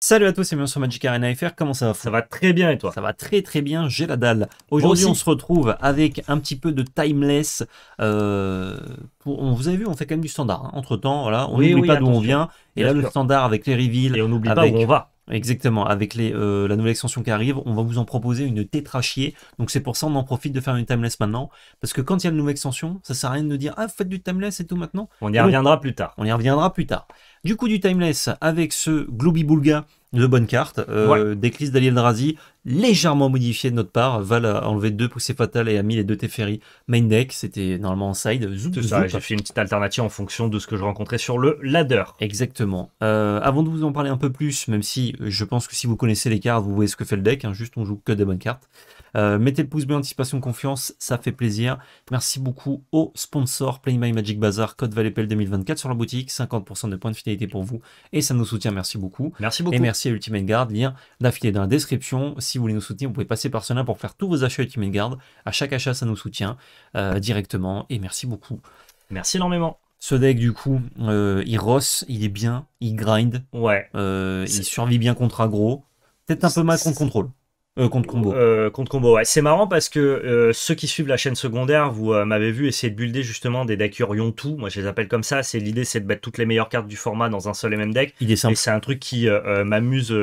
Salut à tous et bienvenue sur Magic Arena FR, comment ça va Ça va très bien et toi Ça va très très bien, j'ai la dalle. Aujourd'hui on se retrouve avec un petit peu de timeless. Euh, on vous avez vu, on fait quand même du standard. Hein. Entre temps, voilà, on n'oublie pas d'où on vient. Et là le standard avec les reveals. Et on n'oublie pas où on va. Exactement, avec euh, la nouvelle extension qui arrive, on va vous en proposer une tétrachier. Donc c'est pour ça on en profite de faire une timeless maintenant. Parce que quand il y a une nouvelle extension, ça sert à rien de dire Ah, faites du timeless et tout maintenant. On y reviendra plus tard. On y reviendra plus tard. Du coup, du timeless avec ce Globibulga de bonnes cartes. Euh, d'Aliel Drazi, légèrement modifiée de notre part. Val a enlevé deux poussées fatales et a mis les deux Teferi main deck. C'était normalement en side. C'est ça, j'ai fait une petite alternative en fonction de ce que je rencontrais sur le ladder. Exactement. Euh, avant de vous en parler un peu plus, même si je pense que si vous connaissez les cartes, vous voyez ce que fait le deck. Hein, juste, on joue que des bonnes cartes. Euh, mettez le pouce bleu anticipation confiance, ça fait plaisir. Merci beaucoup au sponsor Play My Magic Bazar, code Valépel 2024 sur la boutique, 50% de points de fidélité pour vous et ça nous soutient. Merci beaucoup. Merci beaucoup. Et merci à Ultimate Guard, lien d'affilée dans la description. Si vous voulez nous soutenir, vous pouvez passer par cela pour faire tous vos achats Ultimate Guard. À chaque achat, ça nous soutient euh, directement et merci beaucoup. Merci énormément. Ce deck, du coup, euh, il rosse, il est bien, il grind. Ouais. il survit bien contre aggro. Peut-être un peu mal contre contrôle. Euh, compte combo. Euh, compte combo, ouais. C'est marrant parce que euh, ceux qui suivent la chaîne secondaire, vous euh, m'avez vu essayer de builder justement des decks Yorion tout. Moi, je les appelle comme ça. C'est l'idée, c'est de mettre toutes les meilleures cartes du format dans un seul et même deck. Il est simple. Et c'est un truc qui euh, m'amuse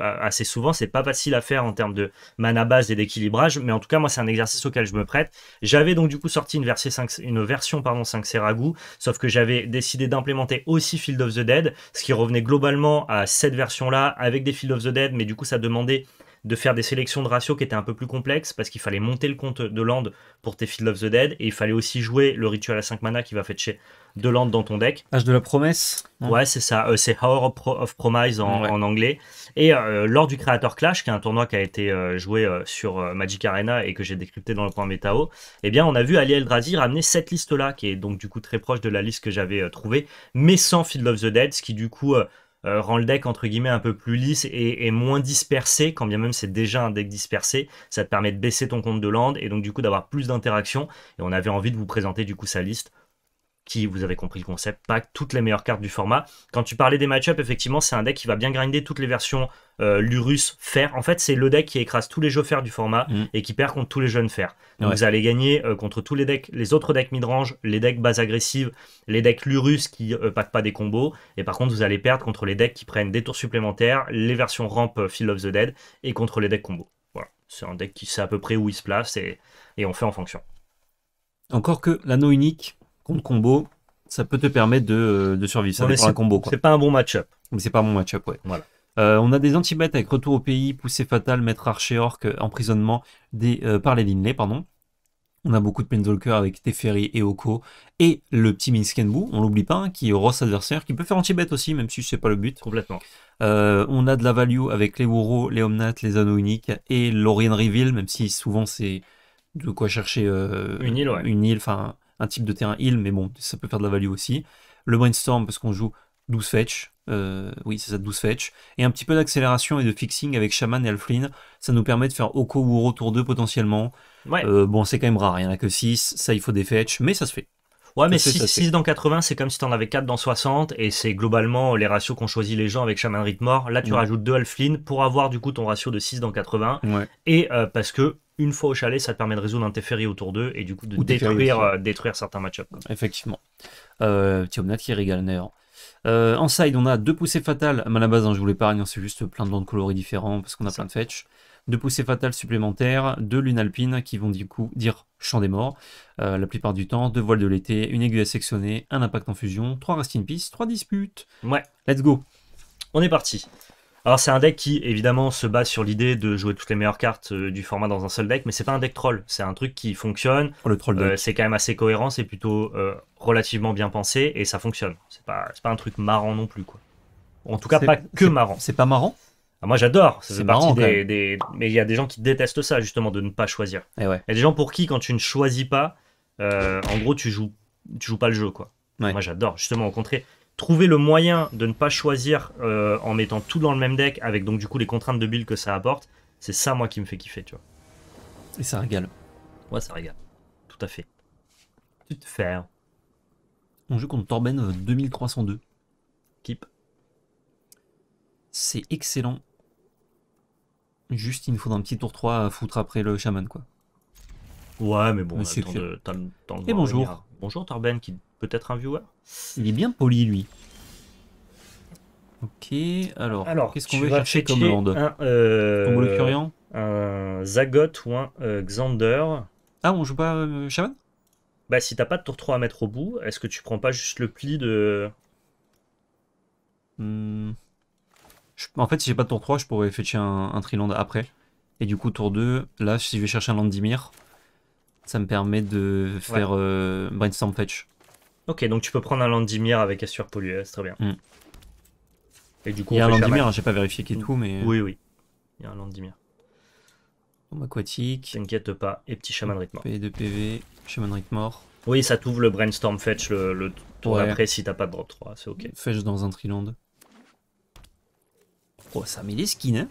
assez souvent. C'est pas facile à faire en termes de mana base et d'équilibrage, mais en tout cas, moi, c'est un exercice auquel je me prête. J'avais donc du coup sorti une, 5, une version pardon 5 Seragou. sauf que j'avais décidé d'implémenter aussi Field of the Dead, ce qui revenait globalement à cette version-là avec des Field of the Dead, mais du coup, ça demandait de faire des sélections de ratios qui étaient un peu plus complexes parce qu'il fallait monter le compte de land pour tes Field of the Dead et il fallait aussi jouer le rituel à 5 mana qui va fetcher de land dans ton deck. h de la promesse hein. Ouais, c'est ça, euh, c'est Hour of, Promise en, anglais. Et euh, lors du Creator Clash, qui est un tournoi qui a été euh, joué sur Magic Arena et que j'ai décrypté dans le point métao, eh bien on a vu Ali El-Drazi ramener cette liste-là qui est donc du coup très proche de la liste que j'avais trouvée, mais sans Field of the Dead, ce qui du coup euh, rend le deck entre guillemets un peu plus lisse et, et moins dispersé, quand bien même c'est déjà un deck dispersé, ça te permet de baisser ton compte de land et donc du coup d'avoir plus d'interactions. Et on avait envie de vous présenter du coup sa liste qui, vous avez compris le concept, pack toutes les meilleures cartes du format. Quand tu parlais des match-up, effectivement, c'est un deck qui va bien grinder toutes les versions euh, Lurus fer. En fait, c'est le deck qui écrase tous les jeux fer du format mm. et qui perd contre tous les jeunes fer. Donc vous allez gagner euh, contre tous les decks, les autres decks midrange, les decks base agressive, les decks Lurus qui euh, packent pas des combos. Et par contre, vous allez perdre contre les decks qui prennent des tours supplémentaires, les versions ramp euh, Field of the Dead et contre les decks combos. Voilà. C'est un deck qui sait à peu près où il se place et, et on fait en fonction. Encore que l'anneau unique, contre combo, ça peut te permettre de, euh, survivre. Ça un combo. C'est pas un bon match-up. c'est pas un bon match ouais. Voilà. Euh, on a des anti-bêtes avec retour au pays, poussée fatal mettre archer orc, euh, emprisonnement des, par les Linley, pardon. On a beaucoup de Planeswalker avec Teferi et Oko. Et le petit Minskenbu, on l'oublie pas, hein, qui est Ross adversaire, qui peut faire anti-bête aussi, même si c'est pas le but. Complètement. on a de la value avec les Wuro, les Omnath, les Anneaux Uniques et l'Orient Reveal, même si souvent c'est de quoi chercher une île, ouais. une île, enfin un type de terrain heal, mais bon, ça peut faire de la value aussi. Le brainstorm, parce qu'on joue 12 fetch, euh, oui c'est ça, 12 fetch, et un petit peu d'accélération et de fixing avec Shaman et Alflin, ça nous permet de faire Oko ou Retour tour 2 potentiellement. Euh, bon, c'est quand même rare, il n'y en a que 6, ça il faut des fetch, mais ça se fait. Ouais, mais 6, dans 80, c'est comme si en avais 4 dans 60, et c'est globalement les ratios qu'ont choisi les gens avec Shaman Rhythmore. Là, tu rajoutes 2 Alflin pour avoir du coup ton ratio de 6 dans 80, et euh, parce que une fois au chalet, ça te permet de résoudre un Teferi autour d'eux et du coup de euh, détruire, certains match-ups. Effectivement. Euh, Tiomnat qui régale d'ailleurs. Euh, en side, on a deux poussées fatales. à la base, hein, je voulais pas hein, c'est juste plein de bandes de coloris différents parce qu'on a plein de fetch. Deux poussées fatales supplémentaires, deux lunes alpines qui vont du coup dire champ des morts euh, la plupart du temps, deux voiles de l'été, une aiguille à sectionner, un impact en fusion, trois rest in peace, trois disputes. Ouais. Let's go. On est parti. Alors c'est un deck qui évidemment se base sur l'idée de jouer toutes les meilleures cartes euh, du format dans un seul deck, mais c'est pas un deck troll, c'est un truc qui fonctionne. Oh, le troll euh, c'est quand même assez cohérent, c'est plutôt euh, relativement bien pensé et ça fonctionne. C'est pas pas un truc marrant non plus quoi. En tout cas pas que marrant. C'est pas marrant ah, Moi j'adore. C'est marrant. Mais il y a des gens qui détestent ça justement de ne pas choisir. Eh il ouais. y a des gens pour qui quand tu ne choisis pas, euh, en gros tu joues tu joues pas le jeu quoi. Moi j'adore justement au contraire trouver le moyen de ne pas choisir euh, en mettant tout dans le même deck avec donc du coup les contraintes de build que ça apporte, c'est ça moi qui me fait kiffer, tu vois. Et ça régale. Ouais, ça régale. Tout à fait. Tu te fais. On joue contre Torben 2302. Euh, Keep. C'est excellent. Juste, il nous faudra un petit tour 3 à foutre après le shaman quoi. Ouais, mais bon, de, Et bonjour. Bonjour Torben qui peut-être un viewer. Il est bien poli, lui. Ok, alors, qu'est-ce qu'on veut chercher comme land Un euh, Zagot ou un euh, Xander. Ah, on joue pas euh, Shaman Bah, si t'as pas de tour 3 à mettre au bout, est-ce que tu prends pas juste le pli de. Hmm. En fait, si j'ai pas de tour 3, je pourrais fetcher un, Triland après. Et du coup, tour 2, là, si je vais chercher un Landimir, ça me permet de faire Brainstorm Fetch. Ok, donc tu peux prendre un Landimir avec Assure Pollué, c'est très bien. Mm. Et du coup, il y a un Landimir, hein, j'ai pas vérifié qui est tout, mais. Euh. Oui, oui. Il y a un Landimir. Bombe aquatique. T'inquiète pas. Et petit chaman rythme mort. P2 PV, chaman rythme mort. Oui, ça t'ouvre le brainstorm fetch le, tour après si t'as pas de drop 3, c'est ok. Fetch dans un triland. Oh, ça met les skins, hein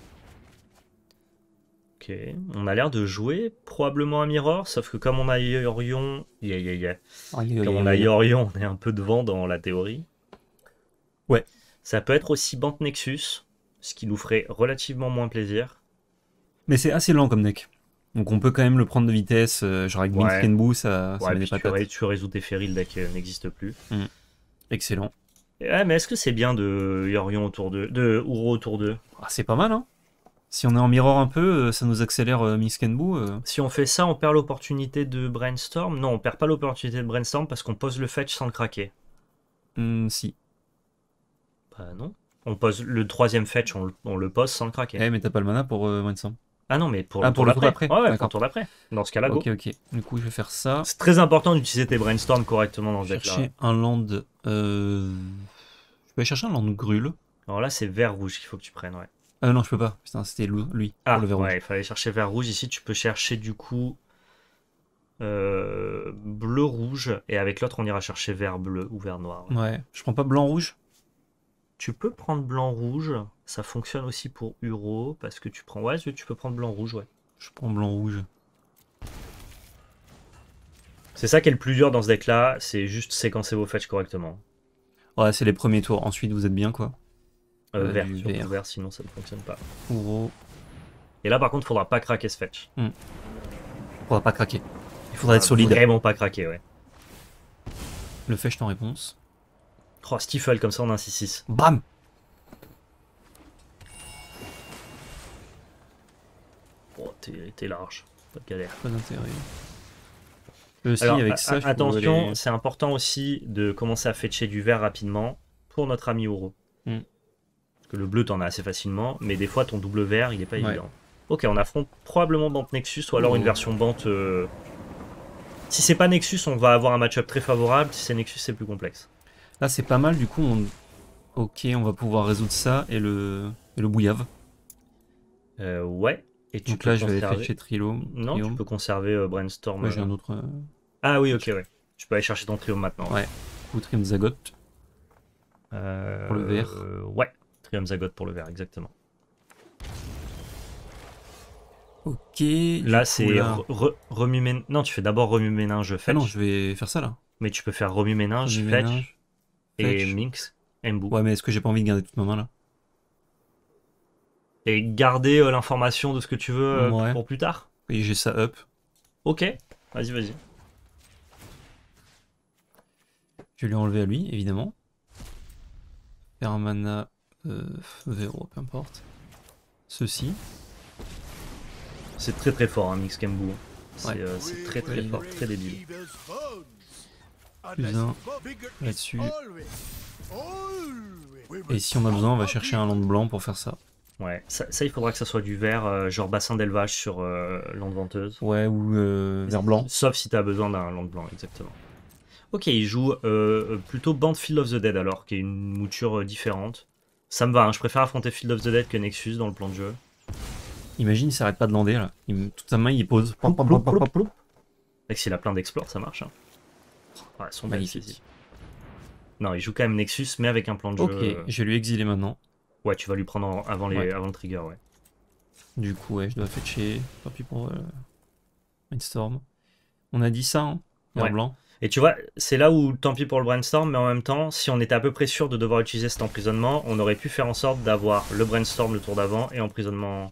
on a l'air de jouer probablement à Mirror, sauf que comme on a Yorion, yeah, oh, comme on a Yorion, on est un peu devant dans la théorie. Ouais. Ça peut être aussi Bant Nexus, ce qui nous ferait relativement moins plaisir. Mais c'est assez lent comme deck. Donc on peut quand même le prendre de vitesse, euh, genre avec ouais. Kenbu, ça, ouais, pas. tu, tu résous tes le deck euh, n'existe plus. Mm. Excellent. Eh, mais est-ce que c'est bien de Yorion autour de, de Uro autour d'eux ah, C'est pas mal, hein si on est en miroir un peu, euh, ça nous accélère euh, euh, Si on fait ça, on perd l'opportunité de brainstorm. Non, on perd pas l'opportunité de brainstorm parce qu'on pose le fetch sans le craquer. Hmm, si. Bah non. On pose le troisième fetch, on, le pose sans le craquer. Eh, mais t'as pas le mana pour euh, brainstorm. Ah non, mais pour, ah, le, tour d'après. Ouais, ouais pour le tour d'après. Dans ce cas-là, Ok, go. ok. Du coup, je vais faire ça. C'est très important d'utiliser tes brainstorms correctement dans ce deck-là. Chercher un land. Je vais chercher un land grul. Alors là, c'est vert-rouge qu'il faut que tu prennes, ouais. Euh, non, je peux pas. Putain, c'était lui. Ah, ouais, il fallait chercher vert rouge. Ici, tu peux chercher du coup euh, bleu rouge et avec l'autre, on ira chercher vert bleu ou vert noir. Ouais. Je prends pas blanc rouge. Tu peux prendre blanc rouge. Ça fonctionne aussi pour Uro parce que tu prends. Ouais, tu peux prendre blanc rouge. Ouais. Je prends blanc rouge. C'est ça qui est le plus dur dans ce deck là, c'est juste séquencer vos fetch correctement. Ouais, c'est les premiers tours. Ensuite, vous êtes bien quoi. Euh, euh vert, vert, sinon ça ne fonctionne pas. Ouro. Et là, par contre, faudra pas craquer ce fetch. Hmm. Faudra pas craquer. Il faudra être ah, solide. Vraiment pas craquer, ouais. Le fetch en réponse. Oh, Stifle, comme ça on a un 6-6. Bam Oh, t'es large. Pas de galère. Pas d'intérêt. Alors, attention, c'est important aussi de commencer à fetcher du vert rapidement pour notre ami Ouro. Hmm le bleu, t'en as assez facilement, mais des fois, ton double vert, il est pas évident. Ok, on affronte probablement Bant Nexus ou alors une mmh. version Bant. Euh, si c'est pas Nexus, on va avoir un match-up très favorable. Si c'est Nexus, c'est plus complexe. Là, c'est pas mal. Du coup, on... ok, on va pouvoir résoudre ça et le, le bouillave. Euh, ouais. Et tu Donc là, je vais aller chercher Trilo. Non, tu peux conserver euh, Brainstorm. Ah oui, ok, oui. Tu peux aller chercher ton trilom maintenant. Ouais. Ou Zagoth. Zagot. Pour le vert. ouais quatrième zagot pour le verre exactement. Ok. Là, c'est là... remue ménage. Non, tu fais d'abord remue ménage ah fetch. non, je vais faire ça là. Mais tu peux faire remue ménage, fetch, et mix, Mbou. Ouais, mais est-ce que j'ai pas envie de garder toute ma main là Et garder euh, l'information de ce que tu veux euh, pour plus tard Oui, j'ai ça up. Ok, vas-y, vas-y. Je vais lui enlever à lui, évidemment. Faire euh, Véro, peu importe. Ceci. C'est très très fort, un hein, Mix Kembu. C'est euh, très très fort, très débile. Plus un là-dessus. Et si on a besoin, on va chercher un land blanc pour faire ça. Ouais, ça, il faudra que ça soit du vert, euh, genre bassin d'élevage sur euh, lande venteuse. Ouais, ou vert blanc. Sauf si t'as besoin d'un land blanc, exactement. Ok, il joue plutôt Band of the Dead alors, qui est une mouture différente. Ça me va, hein. je préfère affronter Field of the Dead que Nexus dans le plan de jeu. Imagine, il s'arrête pas de lander là. toute sa main, il pose. s'il a plein d'explore, ça marche. Hein. Ouais, son ici. Non, il joue quand même Nexus, mais avec un plan de jeu. Ok, je vais lui exiler maintenant. Ouais, tu vas lui prendre avant, le trigger, ouais. Du coup, ouais, je dois fetcher. Tant pis pour euh, On a dit ça, hein, ouais. blanc. Et tu vois, c'est là où tant pis pour le brainstorm, mais en même temps, si on était à peu près sûr de devoir utiliser cet emprisonnement, on aurait pu faire en sorte d'avoir le brainstorm le tour d'avant et emprisonnement.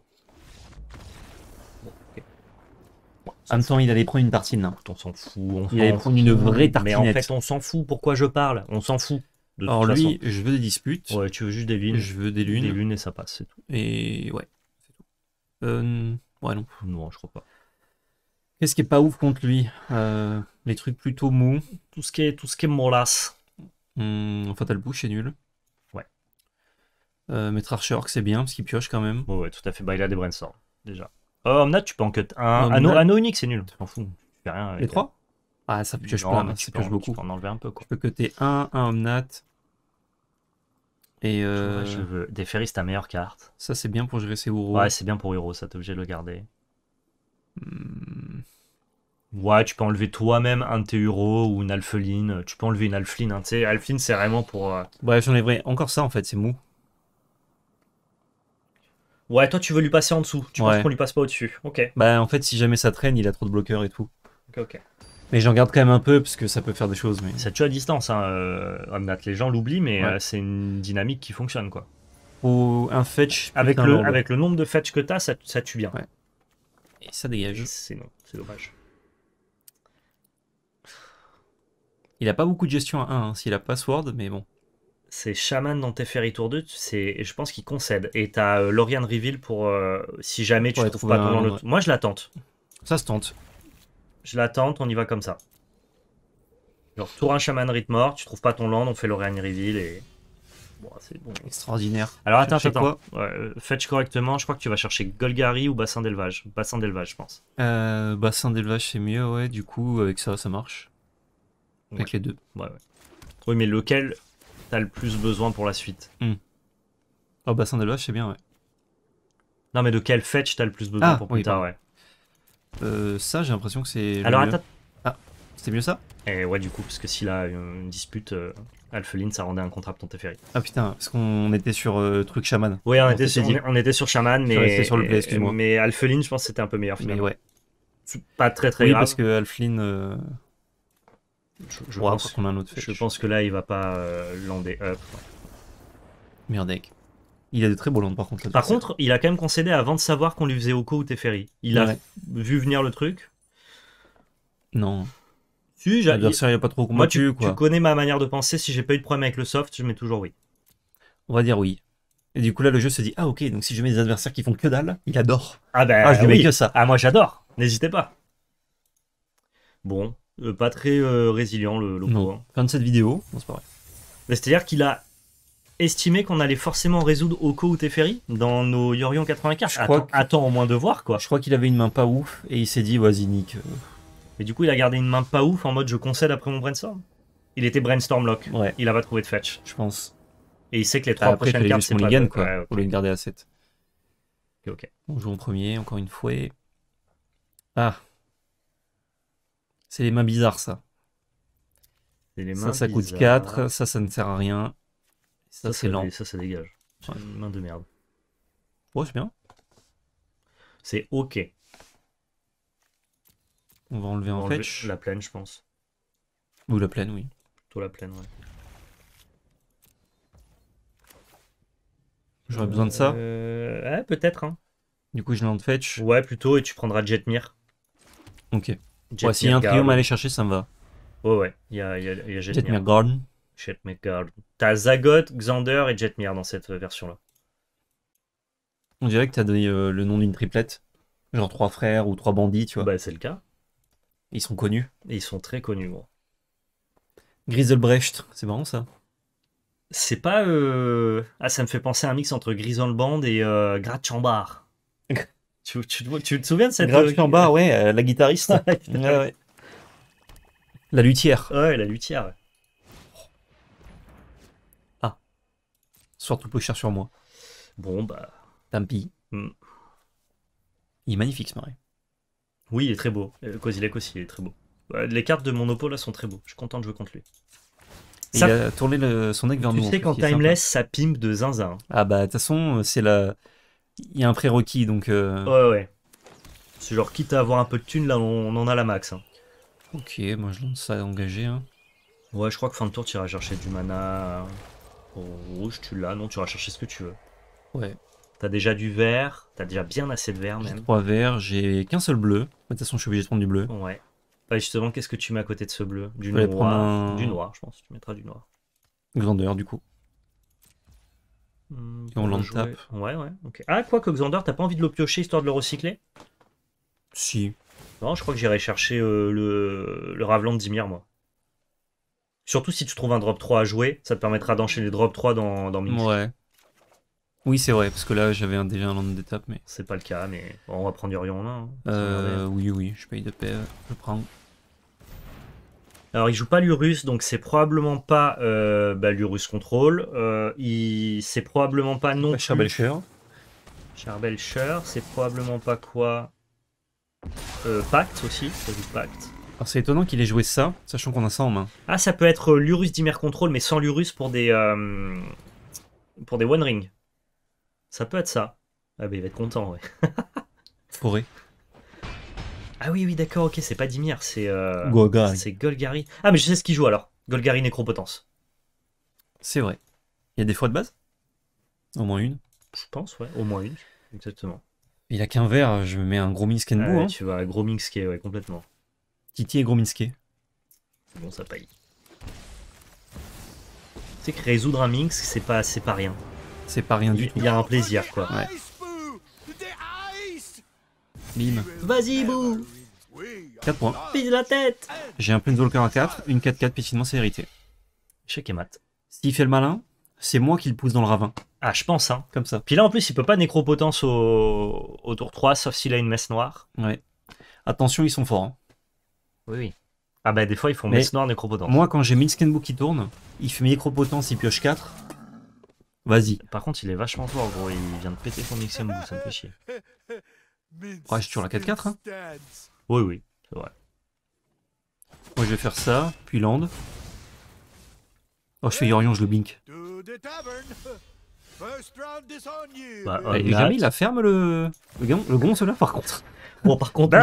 en même temps, il allait prendre une tartine. Hein. On s'en fout. On il allait prendre une vraie tartinette. Mais en fait, on s'en fout. Pourquoi je parle On s'en fout. Alors lui, je veux des disputes. Ouais, tu veux juste des lunes. Je veux des lunes. Des lunes et ça passe, c'est tout. Et ouais, Euh... Ouais, non. Non, je crois pas. Qu'est-ce qui est pas ouf contre lui euh, Les trucs plutôt mous. Tout ce qui est, tout ce qui est mollasse. Hmm, Fatal est nul. Ouais. Euh, Maître Archer, c'est bien parce qu'il pioche quand même. ouais, tout à fait. Bah, il a des brainstorms déjà. Oh, Omnat, tu peux en cut un. Anneau, unique, c'est nul. Tu t'en fous. Tu fais rien. et les trois Ah, ça pioche pas. ça beaucoup. Tu peux enlever un peu. Quoi. Tu peux cutter un, un Omnat. Et euh... Je veux des c'est ta meilleure carte. Ça, c'est bien pour gérer ses euros. Ouais, c'est bien pour Hero, ça, t'es obligé de le garder. Hmm. Ouais, tu peux enlever toi-même un de tes ou une alpheline. Tu peux enlever une alpheline. Hein. Alpheline, c'est vraiment pour. Bref, euh, j'en Encore ça, en fait, c'est mou. Ouais, toi, tu veux lui passer en dessous. Tu penses qu'on lui passe pas au-dessus. Ok. Bah, en fait, si jamais ça traîne, il a trop de bloqueurs et tout. Ok, Mais j'en garde quand même un peu parce que ça peut faire des choses. Mais... Ça tue à distance, hein, euh, Les gens l'oublient, mais euh, c'est une dynamique qui fonctionne, quoi. Ou un fetch. Avec, le, nombre de fetch que t'as, ça, ça tue bien. Et ça dégage. C'est non, dommage. Il a pas beaucoup de gestion à 1, hein, s'il a pas mais bon. C'est Shaman dans Teferi Tour 2, je pense qu'il concède. Et t'as euh, Lorian Reveal pour euh, si jamais tu trouves pas ton land Moi je la tente. Ça se tente. Je la tente, on y va comme ça. Genre tour un Shaman Rite mort, tu trouves pas ton land, on fait Lorian Reveal et. Bon, c'est bon. Extraordinaire. Alors attends, attends. Euh, fetch correctement. Je crois que tu vas chercher Golgari ou bassin d'élevage. Bassin d'élevage, je pense. Euh, bassin d'élevage, c'est mieux, ouais. Du coup, avec ça, ça marche. Avec les deux. Ouais, ouais. Oui, mais lequel t'as le plus besoin pour la suite Ah, bassin d'élevage, c'est bien, ouais. Non, mais de quel fetch t'as le plus besoin ah, pour plus tard, ouais. Euh, ça, j'ai l'impression que c'est. Alors attends. Ah. C'était mieux ça Et ouais, du coup, parce que s'il a une dispute, euh, Alpheline, ça rendait un contrat ton Teferi. Ah putain, parce qu'on était sur euh, truc chaman. Ouais, on, était sur, on, était sur mais, le mais Alpheline, je pense que c'était un peu meilleur finalement. ouais. C'est pas très très grave. parce que Alpheline. Euh, je, pense, qu'on a un autre je pense que là, il va pas lander up. Merdec. Il a de très beaux landes par contre. par contre, il a quand même concédé avant de savoir qu'on lui faisait Oko ou Teferi. Il a vu venir le truc. Non. Si, Moi, tu, connais ma manière de penser. Si j'ai pas eu de problème avec le soft, je mets toujours oui. On va dire oui. Et du coup, là, le jeu se dit Ah, ok, donc si je mets des adversaires qui font que dalle, il adore. Ah, ben. Ah, je lui mets que ça. Ah, moi, j'adore. N'hésitez pas. Bon, euh, pas très euh, résilient, le loco. Fin de cette vidéo. c'est pas vrai. c'est-à-dire qu'il a estimé qu'on allait forcément résoudre Oko ou Teferi dans nos Yorion 84. attends, au moins de voir, quoi. Je crois qu'il avait une main pas ouf et il s'est dit Vas-y, nique. Mais du coup, il a gardé une main pas ouf en mode je concède après mon brainstorm. Il était brainstorm lock. Ouais. Il a pas trouvé de fetch. Je pense. Et il sait que les bah, trois prochaines cartes, c'est pas quoi. Ouais, Pour le garder à 7. Ok, ok. On joue en premier, encore une fois. Ah. C'est les mains bizarres, ça. Les mains ça, ça coûte 4. Ça, ça ne sert à rien. Ça, c'est lent. Ça, ça dégage. Une main de merde. Ouais, c'est bien. C'est ok. On va enlever en fetch. La plaine, je pense. Ou la plaine, oui. Plutôt la plaine, ouais. J'aurais besoin de ça. Euh, ouais, peut-être. Hein. Du coup, je l'ai en fetch. Ouais, plutôt, et tu prendras Jetmir. Ok. Si il y a un trio à aller chercher, ça me va. Ouais, ouais, il y a, y a, Jetmir. Jetmir Garden. Jetmir Garden. T'as Zagot, Xander et Jetmir dans cette version-là. On dirait que t'as donné euh, le nom d'une triplette. Genre trois frères ou trois bandits, tu vois. Bah, c'est le cas. Ils sont connus, ils sont très connus. Bon. Griselbrecht, c'est marrant ça. C'est pas. Euh, ah, ça me fait penser à un mix entre Griselband et euh, Gratchambar. tu, tu, te souviens de cette. Euh, Gratchambar, ouais, euh, la guitariste. La luthière. Ouais, la luthière. Ah. Ah. Surtout plus cher sur moi. Bon, bah. Tant pis. Hmm. Il est magnifique ce marais. Oui, il est très beau. Euh, Kozilek aussi, il est très beau. Les cartes de Monopo là sont très beaux. Je suis content de jouer contre lui. Il a tourné son deck vers nous. Tu sais qu'en Timeless, ça pimpe de zinzin. Hein. Ah bah, de toute façon, euh, c'est la... il y a un prérequis donc. Euh. Ouais, ouais. C'est genre, quitte à avoir un peu de thunes, là, on, en a la max. Hein. Ok, moi je lance ça engagé. Hein. Ouais, je crois que fin de tour, tu iras chercher du mana. Rouge, oh, tu l'as. Non, tu iras chercher ce que tu veux. Ouais. T'as déjà du vert, t'as déjà bien assez de vert même. trois verts, j'ai qu'un seul bleu. De toute façon, je suis obligé de prendre du bleu. Ouais. Bah justement, qu'est-ce que tu mets à côté de ce bleu Du noir. Du noir, je pense. Tu mettras du noir. Xander, du coup. Hmm, Et on l'en tape. Ouais, ouais. Ah, quoi que Xander, t'as pas envie de le piocher histoire de le recycler Si. Non, je crois que j'irai chercher euh, le, le Raveland d'Imir, moi. Surtout si tu trouves un drop 3 à jouer, ça te permettra d'enchaîner drop 3 dans, dans Ouais. Oui, c'est vrai, parce que là, j'avais un, déjà un land d'étape, mais... C'est pas le cas, mais on va prendre du là. Hein, euh, oui, oui, je paye de paix, euh, je prends. Alors, il joue pas l'Urus, donc c'est probablement pas euh, bah, l'Urus Control. Euh, il... C'est probablement pas non plus... Charbelcher. Charbelcher, c'est probablement pas quoi euh, Pacte aussi, Alors c'est étonnant qu'il ait joué ça, sachant qu'on a ça en main. Ah, ça peut être l'Urus Dimer Control, mais sans l'Urus pour des... pour des One Ring. Ça peut être ça. Ah bah il va être content, ouais. Forêt. Ah oui, oui, d'accord, ok, c'est pas Dimir, c'est... Euh, C'est Golgari. Ah mais je sais ce qu'il joue alors. Golgari Nécropotence. C'est vrai. Il y a des fois de base Au moins une Je pense, ouais, au moins une, exactement. Il a qu'un verre, je mets un gros Minsk ah, ouais, hein. Tu vas gros Minsk, ouais, complètement. Titi et gros Minsk. bon, ça paye. Tu sais que résoudre un Minsk, c'est pas, pas rien. C'est pas rien du tout. Il y a un plaisir, quoi. Bim. Vas-y, bou 4 points. Pise la tête J'ai un Planeswalker à 4, une 4-4, sinon c'est hérité. Check et mat. S'il fait le malin, c'est moi qui le pousse dans le ravin. Ah, je pense, hein. Comme ça. Puis là, en plus, il peut pas nécropotence au, tour 3, sauf s'il a une messe noire. Ouais. Attention, ils sont forts. Hein. Oui, oui. Ah bah, des fois, ils font messe noire, nécropotence. Moi, quand j'ai skinbooks qui tourne, il fait nécropotence, il pioche 4. Vas-y. Par contre, il est vachement fort, gros. Il vient de péter son XM, ça me fait chier. Ouais, je suis sur la 4-4. Hein oui, oui, c'est vrai. Moi, je vais faire ça, puis land. Oh, je fais Yorion, je le blink. Bah, eh, euh, jamais il la ferme le, le, gon, le là par contre. Bon, par contre.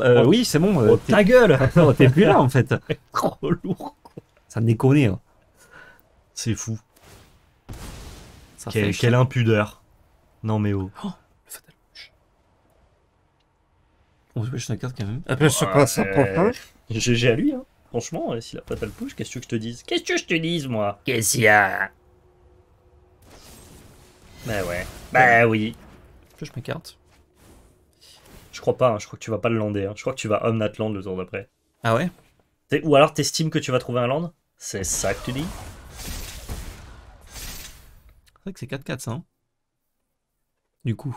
Euh, oui, c'est bon. Euh, oh, ta gueule T'es plus là en fait. Trop lourd. Ça me déconne. Hein. C'est fou quelle, impudeur. Non mais oh. oh le fatal push. On se pêche la carte quand même. Après, je suis pas euh... GG à lui, hein. Franchement, euh, s'il a fatal push, qu'est-ce que je te dise Qu'est-ce que je te dise, moi Qu'est-ce qu'il y a Bah ouais. Bah oui. Je pêche ma carte. Je crois pas, hein. je crois que tu vas pas le lander. Hein. Je crois que tu vas homme land le jour d'après. Ah ouais Ou alors t'estimes que tu vas trouver un land C'est ça que tu dis c'est vrai que c'est 4-4 ça. Hein. du coup.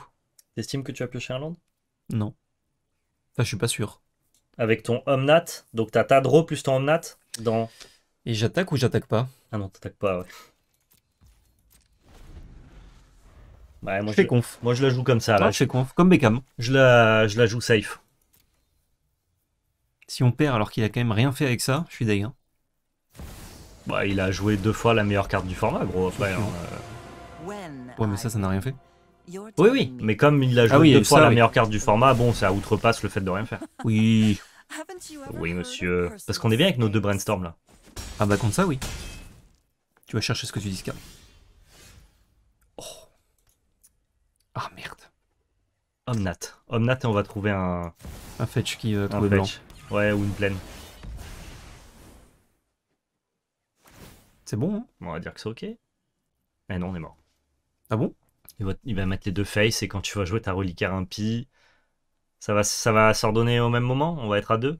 T'estimes que tu as pioché un land Non. Enfin, je suis pas sûr. Avec ton Omnat, donc t'as ta draw plus ton Omnat dans. Et j'attaque ou j'attaque pas Ah non, t'attaques pas, ouais. ouais moi, je, fais conf. Moi, je la joue comme ça. Là. Ah, je fais conf, comme Beckham. Je la, je la joue safe. Si on perd alors qu'il a quand même rien fait avec ça, je suis d'ailleurs. Hein. Bah, il a joué deux fois la meilleure carte du format, gros. Après, Ouais, mais ça, ça n'a rien fait. Oui, oui, mais comme il a ah joué deux fois la meilleure carte du format, bon, ça outrepasse le fait de rien faire. Oui. Oui, monsieur. Parce qu'on est bien avec nos deux brainstorms là. Ah bah, contre ça, oui. Tu vas chercher ce que tu dis dis Oh. Ah merde. Omnat. Omnat, et on va trouver un. Un fetch qui euh, Ouais, ou une plaine. C'est bon, hein. On va dire que c'est ok. Mais non, on est mort. Ah bon il va, mettre les deux face et quand tu vas jouer ta reliquaire impie, ça va, ça va s'ordonner au même moment On va être à deux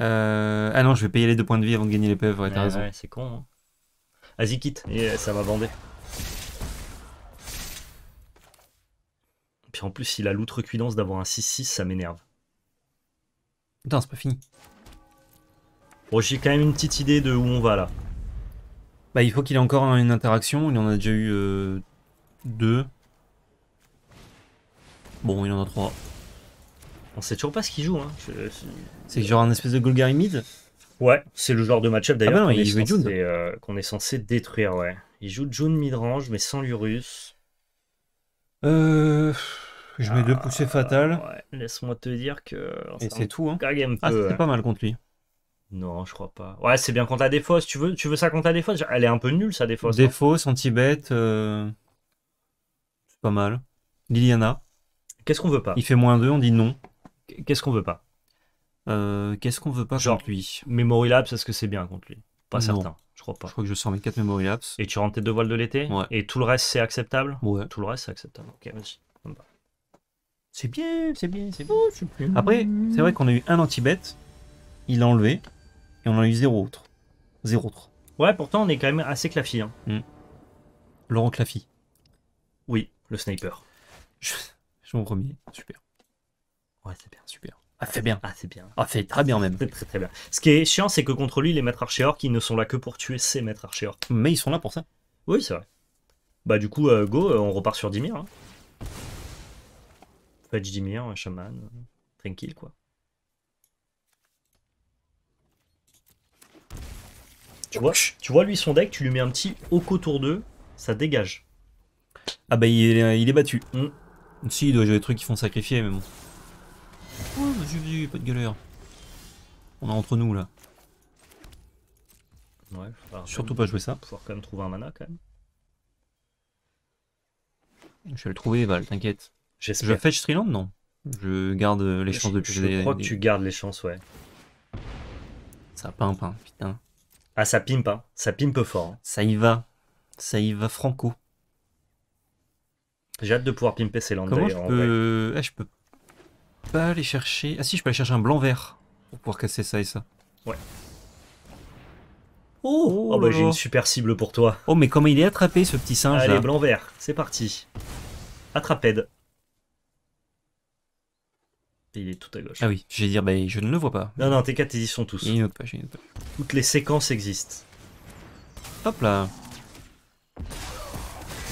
euh, Ah non, je vais payer les deux points de vie avant de gagner les ouais, raison. Ouais, c'est con. Hein. Vas-y, quitte, et euh, ça va bander. Puis en plus, il a l'outrecuidance d'avoir un 6-6, ça m'énerve. Putain, c'est pas fini. Bon, j'ai quand même une petite idée de où on va là. Bah, il faut qu'il ait encore une interaction. Il en a déjà eu euh, deux. Bon, il en a trois. On sait toujours pas ce qu'il joue. Hein. C'est genre un espèce de Golgari mid Ouais, c'est le genre de match-up d'ailleurs qu'on est, censé, détruire. Ouais. Il joue June midrange, mais sans Lurus. Euh. Je mets deux poussées ah, fatales. Ouais. Laisse-moi te dire que. c'est tout. Hein. Ah, pas mal contre lui. Non, je crois pas. Ouais, c'est bien contre la défausse. Tu veux, tu veux ça contre des défausse Elle est un peu nulle, ça Des fausses hein. anti bet euh, C'est pas mal. Liliana. Qu'est-ce qu'on veut pas Il fait moins 2, on dit non. Qu'est-ce qu'on veut pas euh, Qu'est-ce qu'on veut pas contre lui Memory Labs, est-ce que c'est bien contre lui Pas certain, je crois pas. Je crois que je sors mes 4 Memory Labs. Et tu rentres tes deux voiles de l'été Et tout le reste, c'est acceptable Ouais. Tout le reste, c'est acceptable. Ok, vas-y. Bah. C'est bien, c'est bien, c'est Après, c'est vrai qu'on a eu un anti Il l'a enlevé. Et on en a eu zéro autre. Zéro autre. Ouais, pourtant on est quand même assez claffi. Hein. Mm. Laurent Claffy. Oui, le sniper. Je, suis Super. Ouais, c'est bien, super. Ah, c'est bien. Ah, c'est bien. Ah, c'est très bien même. Très, très bien. Ce qui est chiant, c'est que contre lui, les maîtres archéors qui ne sont là que pour tuer ces maîtres archéors. Mais ils sont là pour ça. Oui, c'est vrai. Bah, du coup, euh, go, euh, on repart sur Dimir. Hein. Dimir, un euh, shaman. Tranquille, quoi. Tu vois, lui, son deck, tu lui mets un petit Oko tour d'eux, ça dégage. Ah bah, il est, battu. Mm. Si, il doit jouer des trucs qui font sacrifier, mais bon. Oh, vas-y, pas de galère. On est entre nous, là. Ouais, Surtout pas jouer ça. Faut quand même trouver un mana, quand même. Je vais le trouver, Val, t'inquiète. Je vais fetch Lanka, non Je garde les chances de Je crois que tu gardes les chances, ouais. Ça a pain, hein, putain. Ah, ça pimpe, hein. ça pimpe fort. Hein. Ça y va, ça y va franco. J'ai hâte de pouvoir pimper ces landes. Comment je peux... Ah, je peux pas aller chercher... Ah si, je peux aller chercher un blanc vert pour pouvoir casser ça et ça. Ouais. Oh, oh, oh bah j'ai une super cible pour toi. Oh mais comment il est attrapé ce petit singe Allez, blanc vert, c'est parti. Attrapède. Il est tout à gauche. Ah oui, Je vais dire, bah, je ne le vois pas. Non, non, tes ils y sont tous. Il Toutes les séquences existent. Hop là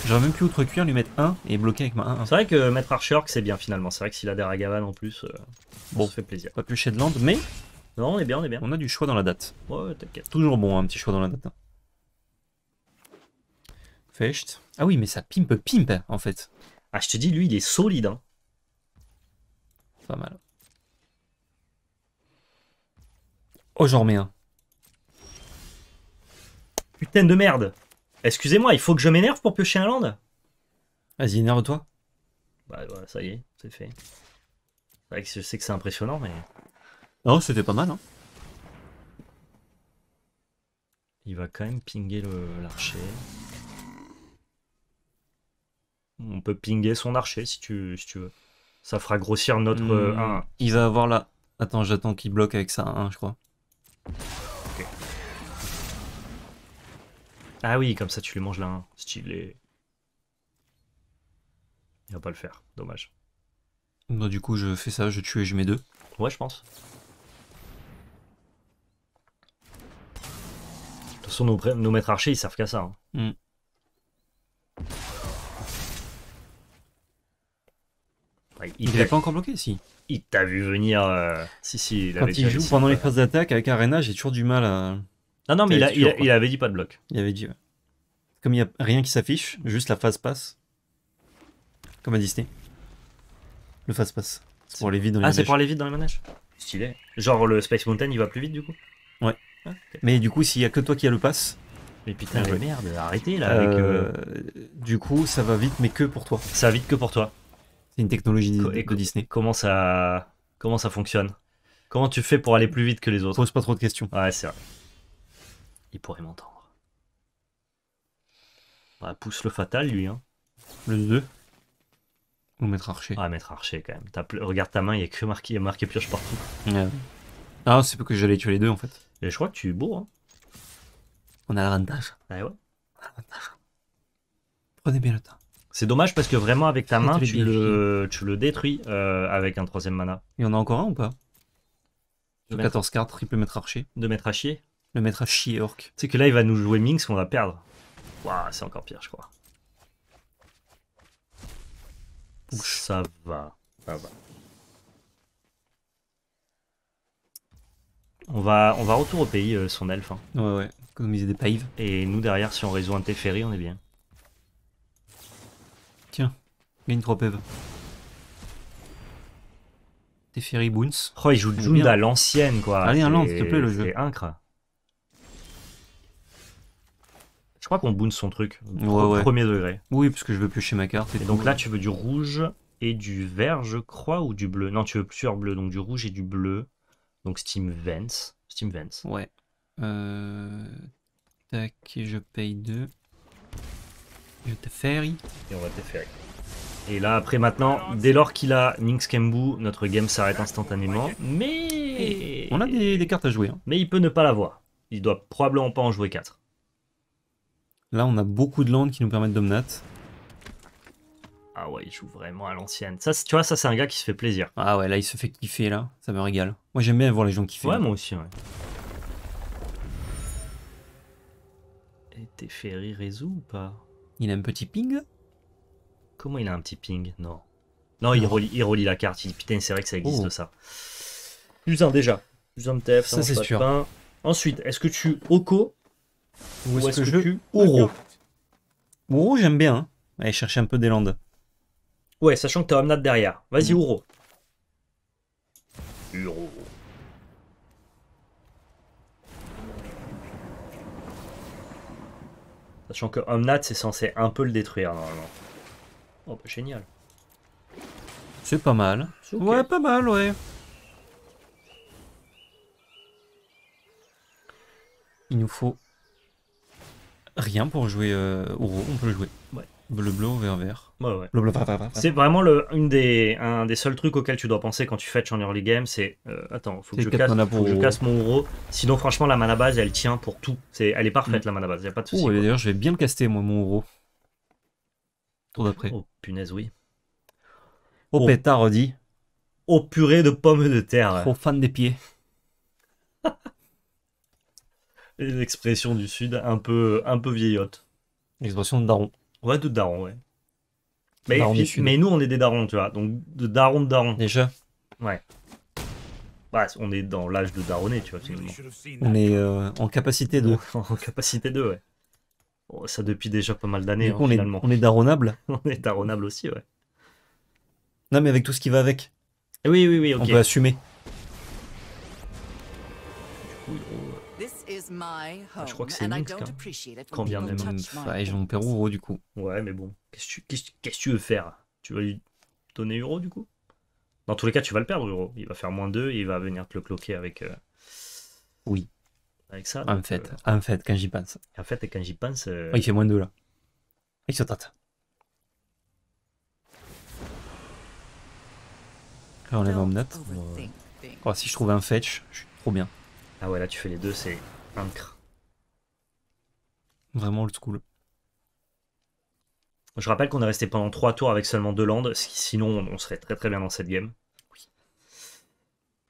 J'aurais même pu cuir, lui mettre 1 et bloquer avec ma 1. C'est vrai que mettre que c'est bien finalement. C'est vrai que s'il a des Ragavan en plus, euh, bon, ça fait plaisir. Pas plus Shedland, mais. Non, on est bien, on est bien. On a du choix dans la date. Ouais, t'inquiète. Toujours bon, hein, un petit choix dans la date. Hein. Fecht. Ah oui, mais ça pimpe, pimpe en fait. Ah, je te dis, lui, il est solide. Hein. Pas mal. Oh, j'en remets un. Putain de merde. Excusez-moi, il faut que je m'énerve pour piocher un land Vas-y, énerve-toi. Bah voilà, ça y est, c'est fait. C'est vrai que je sais que c'est impressionnant, mais... Non, oh, c'était pas mal, hein. Il va quand même pinguer l'archer. On peut pinguer son archer si tu, si tu veux ça fera grossir notre 1 euh, hmm. Il va avoir là. Attends, j'attends qu'il bloque avec ça 1, hein, je crois. Ah oui, comme ça tu lui manges là 1. Stylé. Il va pas le faire, dommage. du coup, je fais ça, je tue et je mets deux. Ouais, je pense. De toute façon, nos, maîtres archers, ils servent qu'à ça. Hein. Hmm. il n'est pas encore bloqué, si. Il t'a vu venir. Euh, si, si. Quand il joue pendant les phases d'attaque avec Arena, j'ai toujours du mal à. Non, non, mais il, avait dit pas de bloc. Il avait dit. Comme il n'y a rien qui s'affiche, juste la phase passe. Comme à Disney. Le phase passe. C'est pour aller vite dans les ah, c'est pour aller vite dans les manèges Stylé. Genre le Space Mountain, il va plus vite du coup Ouais. Ah, mais du coup, s'il y a que toi qui a le passe Mais putain, ah, mais merde, arrêtez là. Euh, euh, du coup, ça va vite, mais que pour toi. Ça va vite que pour toi. C'est une technologie de, Disney. Comment ça, comment ça fonctionne Comment tu fais pour aller plus vite que les autres Pose pas trop de questions. Ouais, c'est vrai. Il pourrait m'entendre. Bah, pousse le fatal, lui. Hein. Le 2. Ou mettre archer. Ah, mettre archer quand même. Regarde ta main, il y a que marqué, marqué pioche partout. Ah, c'est que j'allais tuer les deux en fait. Et je crois que tu es beau. Hein. On a l'avantage. Ah ouais. On a l'avantage. Prenez bien le temps. C'est dommage parce que vraiment avec ta main tu le, détruis euh, avec un troisième mana. Il y en a encore un ou pas 14 cartes, triple maître archer. De maître à chier Le maître à chier orc. C'est que là il va nous jouer Minx, on va perdre. Waouh, c'est encore pire je crois. Ça va. Ça va. On va, on va retour au pays, euh, son elfe. Hein. Ouais, ouais, économiser des païves. Et nous derrière, si on résout un Teferi, on est bien. Une 3 PV. Teferi Boons. Oh, il joue Jund à l'ancienne, quoi. Allez, un land, s'il te plaît, le jeu. C'est incre. Je crois qu'on boons son truc. au premier degré. Oui, parce que je veux piocher ma carte. Et, donc là, tu veux du rouge et du vert, je crois, ou du bleu. Non, tu veux plusieurs bleus, donc du rouge et du bleu. Donc Steam Vents. Steam Vents. Ouais. Euh, tac, je paye deux. Je te ferry. Et on va te ferry. Et là, après maintenant, dès lors qu'il a Ninx Kembu, notre game s'arrête instantanément. Mais... On a des, cartes à jouer. Hein. Mais il peut ne pas l'avoir. Il doit probablement pas en jouer 4. Là, on a beaucoup de landes qui nous permettent d'omnat. Ah ouais, il joue vraiment à l'ancienne. Ça, tu vois, ça c'est un gars qui se fait plaisir. Ah ouais, là il se fait kiffer là, ça me régale. Moi j'aime bien voir les gens kiffer. Ouais, moi aussi, ouais. Et Teferi résout ou pas Il a un petit ping Comment il a un petit ping Non. Non, Il, relie, il la carte. Il putain, c'est vrai que ça existe oh. ça. Plus un déjà. Plus un de TF, ça, c'est sûr. Pain. Ensuite, est-ce que tu Oko ou est-ce que, je tu Ouro. Ouro j'aime bien. Hein. Allez, chercher un peu des landes. Ouais, sachant que t'as Omnat derrière. Vas-y, mm. Ouro. Uro. Sachant que Omnat, c'est censé un peu le détruire, normalement. Oh, bah, génial. C'est pas mal. Ouais, pas mal, ouais. Il nous faut rien pour jouer euh, On peut le jouer. Ouais. Bleu, bleu, vert, vert. Ouais, ouais. C'est vraiment le, une des, un des seuls trucs auxquels tu dois penser quand tu fetch en early game. C'est euh, attends, faut, que je, casse, je, casse, mon ouro. Sinon, franchement, la mana base, elle tient pour tout. C'est, elle est parfaite, mm. la mana base. Y a pas de oh, souci. d'ailleurs, je vais bien le caster, moi, mon ouro. Tout d'après. Oh, punaise, oui. Au oh, oh. pétard, dit. Au purée de pommes de terre. Au fan des pieds. L'expression du sud, un peu, un peu vieillotte. L'expression de daron. Ouais, de daron, ouais. Mais, mais nous, on est des darons, tu vois. Donc, de daron, de daron. Déjà. Ouais. Bah, on est dans l'âge de daronner, tu vois, finalement. On est euh, en capacité de. en capacité de, ouais ça depuis déjà pas mal d'années. Hein, on, Est, on est daronnable. on est daronnable aussi, ouais. Non, mais avec tout ce qui va avec. Oui, oui, oui, ok. On peut assumer. Ah, je crois que c'est Minsk. Hein. Quand bien même. ils vont perdre euro du coup. Ouais, mais bon. Qu'est-ce que tu, veux faire Tu veux lui donner euro du coup Dans tous les cas, tu vas le perdre euro. Il va faire moins 2 et il va venir te le cloquer avec. Euh, oui avec ça. En fait, euh, en fait, quand j'y pense. En fait, quand j'y pense. Euh, oh, il fait moins de là. Il se tâte. on est en note. Oh, si je trouve un fetch, je suis trop bien. Ah ouais, là, tu fais les deux, c'est ancre. Vraiment old school. Je rappelle qu'on est resté pendant 3 tours avec seulement 2 landes, sinon on serait très très bien dans cette game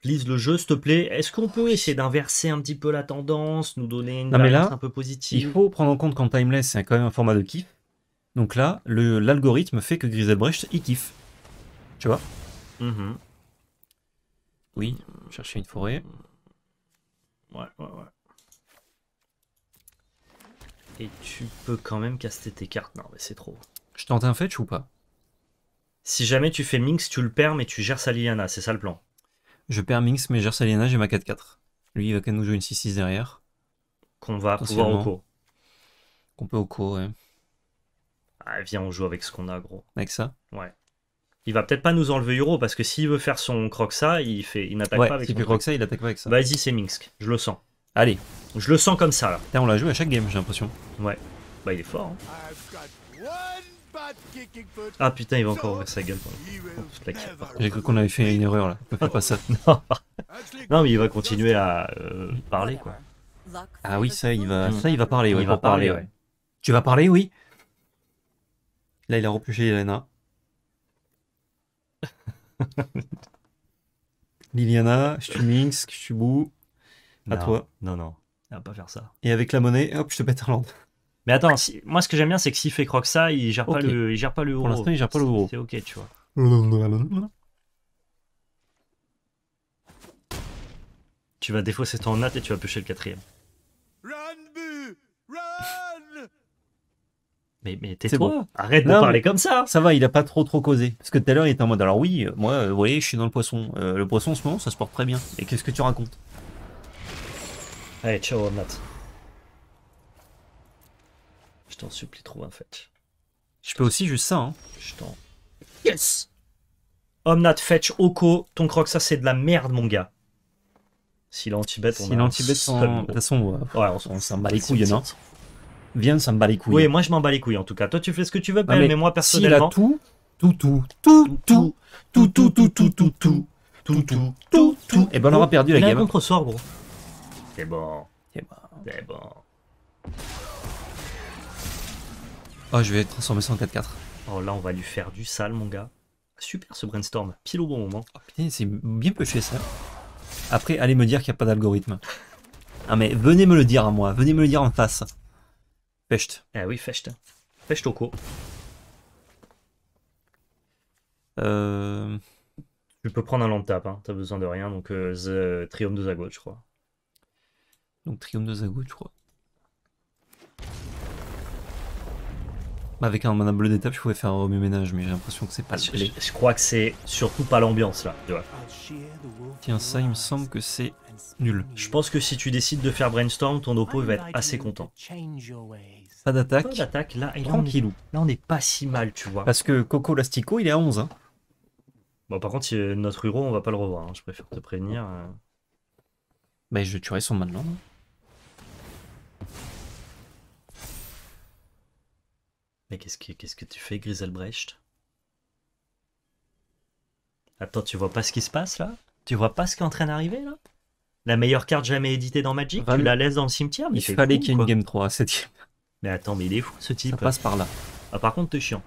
lise le jeu, s'il te plaît. Est-ce qu'on peut essayer d'inverser un petit peu la tendance, nous donner une carte un peu positive Il faut prendre en compte qu'en Timeless, c'est quand même un format de kiff. Donc là, l'algorithme fait que Griselbrecht, il kiffe. Tu vois mhm. Oui, chercher une forêt. Ouais, ouais, ouais. Et tu peux quand même caster tes cartes. Non, mais c'est trop. Je tente un fetch ou pas Si jamais tu fais Minx, tu le perds, mais tu gères sa C'est ça le plan. Je perds Minx, mais Salina, j'ai ma 4-4. Lui, il va quand même nous jouer une 6-6 derrière. Qu'on va pouvoir au cours. Qu'on peut au cours, ouais. Ah, viens, on joue avec ce qu'on a, gros. Avec ça Ouais. Il va peut-être pas nous enlever Euro parce que s'il veut faire son ça il, fait... il n'attaque pas avec S'il son Croxa. il n'attaque pas avec ça. Vas-y, c'est Minsk, je le sens. Allez. Je le sens comme ça, là. on l'a joué à chaque game, j'ai l'impression. Ouais. Bah, il est fort. Hein. Ah putain, il va encore ouvrir sa gueule. Oh, J'ai cru qu'on avait fait une erreur là. pas ça. Non. mais il va continuer à euh, parler quoi. Ah oui, ça il va, ça il va parler. Il va parler. Tu vas parler, oui. Là, il a repugé Elena Liliana, je suis Minsk, je suis Bou. À toi. Non, non, elle va pas faire ça. Et avec la monnaie, hop, je te bête un mais attends, ah, moi ce que j'aime bien, c'est que s'il fait que ça, il gère pas le, gère pas le euro. Pour l'instant, il gère pas le euro. C'est ok, tu vois. tu vas défausser ton nat et tu vas pêcher le quatrième. Run, mais, mais tais-toi, arrête de parler comme ça. Ça va, il a pas trop trop causé. Parce que tout à l'heure, il était en mode alors oui, moi, euh, vous voyez, je suis dans le poisson. Euh, le poisson, en ce moment, ça se porte très bien. Et qu'est-ce que tu racontes Allez, ciao, Nat. Je t'en supplie, trouve en fait Je peux aussi juste ça. Hein. Je t'en. Yes Omnat, fetch, Oko, ton croc, ça c'est de la merde, mon gars. S'il est bête si on S'il en tibet De toute façon, ouais, on, s'en bat les couilles, non Viens, ça me bat les couilles. Oui, moi je m'en bats les couilles en tout cas. Toi, tu fais ce que tu veux, mais, moi personnellement. a tout, tout, tout, tout, tout, tout, tout, tout, tout, tout, tout, tout, tout, tout, Et ben on aura perdu la game. Il a un contre-sort, gros. C'est bon. C'est bon. C'est bon. Oh, je vais transformer ça en 4-4. Oh là, on va lui faire du sale, mon gars. Super ce brainstorm, pile au bon moment. Oh putain, c'est bien pêché ça. Après, allez me dire qu'il n'y a pas d'algorithme. Ah mais venez me le dire à moi, venez me le dire en face. Fecht. Eh oui, fecht. Fecht au co. Euh. Tu peux prendre un land tap, hein. t'as besoin de rien, donc euh, the... Triumph 2 je crois. Donc Triumph de à je crois. Bah, avec un mana bleu d'étape, je pouvais faire un remue ménage, mais j'ai l'impression que c'est pas le je, crois que c'est surtout pas l'ambiance là, Tiens, ça, il me semble que c'est nul. Je pense que si tu décides de faire brainstorm, ton oppo va être assez content. Pas d'attaque. Pas là, On est, pas si mal, tu vois. Parce que Coco Lastico, il est à 11. Hein. Bon, par contre, euh, notre héros, on va pas le revoir. Hein. Je préfère te prévenir. Euh. Bah, je tuerai son maintenant. Mais qu'est-ce que, tu fais, Griselbrecht Attends, tu vois pas ce qui se passe là Tu vois pas ce qui est en train d'arriver là La meilleure carte jamais éditée dans Magic, tu la laisses dans le cimetière mais Il fallait qu'il y ait une game 3 à cette game. Mais attends, mais il est fou ce type. Ça passe par là. Ah, par contre, t'es chiant.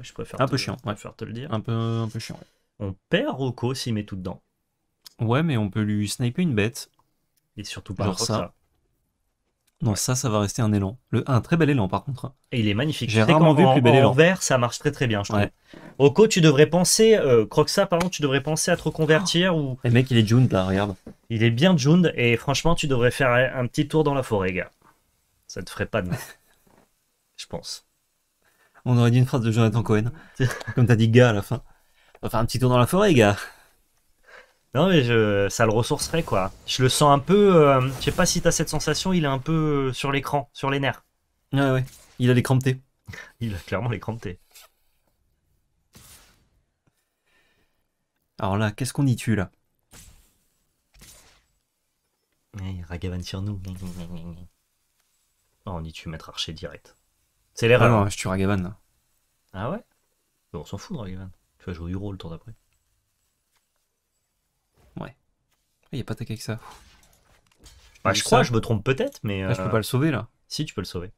je préfère un peu chiant, ouais. préfère te le dire. Un peu, un peu chiant. On perd Rocco s'il met tout dedans. Ouais, mais on peut lui sniper une bête. Et surtout pas ça. Non, ça, ça va rester un élan. Le, un très bel élan, par contre. Et il est magnifique. J'ai rarement vu plus bel élan. vert, ça marche très très bien, je trouve. Oko, tu devrais penser, euh, Croxa, par tu devrais penser à te reconvertir. ou... Eh mec, il est June, là, regarde. Il est bien June, et franchement, tu devrais faire un petit tour dans la forêt, gars. Ça te ferait pas de mal. je pense. On aurait dit une phrase de Jonathan Cohen. Comme t'as dit gars à la fin. On va faire un petit tour dans la forêt, gars. Non, mais je, ça le ressourcerait, quoi. Je le sens un peu. Euh, je sais pas si t'as cette sensation, il est un peu euh, sur l'écran, sur les nerfs. Ouais, ouais. Il a les crampes Il a clairement les crampes Alors là, qu'est-ce qu'on y tue, là eh, Ragavan sur nous. Ah, on y tue Maître Archer direct. C'est l'erreur. Ah non, je tue Ragavan, là. Ah ouais On s'en fout de Ragavan. Tu vas jouer du rôle le temps d'après. Il a pas attaqué que ça. Bah, je crois, je me trompe peut-être, mais. Ah, je peux euh, pas le sauver là. Si, tu peux le sauver.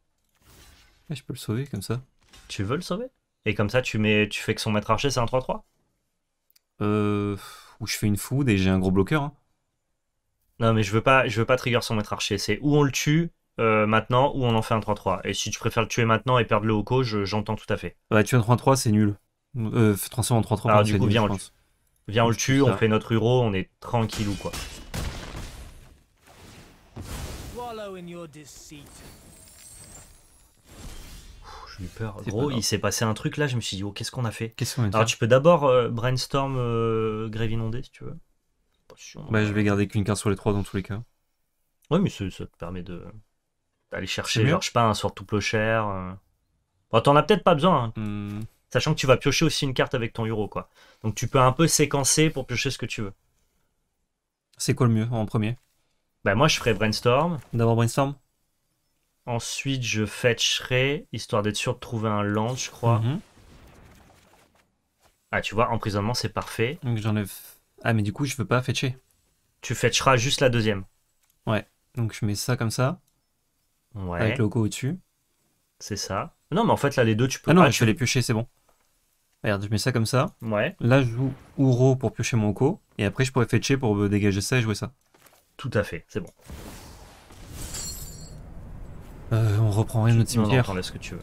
je peux le sauver comme ça. Tu veux le sauver Et comme ça, tu, mets, tu fais que son maître archer, c'est un 3-3 Euh. Ou je fais une food et j'ai un gros bloqueur. Hein. Non, mais je veux pas, je veux pas trigger son maître archer. C'est où on le tue euh, maintenant ou on en fait un 3-3. Et si tu préfères le tuer maintenant et perdre le Oko, j'entends tout à fait. bah tuer un 3-3, c'est nul. Euh, transformer en 3-3. Alors, du coup, viens, on le Viens, on le tue, on fait notre euro, on est tranquille ou quoi. J'ai eu peur. Gros, il s'est passé un truc là, je me suis dit, oh, qu'est-ce qu'on a fait Alors, tu peux d'abord euh, brainstorm euh, Grève Inondée, si tu veux. Hein. Bah, je vais garder qu'une carte sur les trois dans tous les cas. Ouais, mais ça, te permet de d'aller chercher, je sais pas, un tout plocher. cher. Euh. Bon, t'en as peut-être pas besoin. Hein. Hmm. Sachant que tu vas piocher aussi une carte avec ton euro, quoi. Donc tu peux un peu séquencer pour piocher ce que tu veux. C'est quoi le mieux en premier Bah moi je ferai brainstorm. D'abord brainstorm. Ensuite je fetcherai, histoire d'être sûr de trouver un land, je crois. Mhm. Ah tu vois, emprisonnement c'est parfait. Donc j'enlève. Ah mais du coup je veux pas fetcher. Tu fetcheras juste la deuxième. Ouais. Donc je mets ça comme ça. Ouais. Avec le loco au-dessus. C'est ça. Non mais en fait là les deux tu peux. Ah non, je tu... vais les piocher, c'est bon. Regarde, je mets ça comme ça. Ouais. Là, je joue Ouro pour piocher mon co. Et après, je pourrais fetcher pour dégager ça et jouer ça. Tout à fait, c'est bon. Euh, on reprend rien de notre cimetière. Non, ce que tu veux.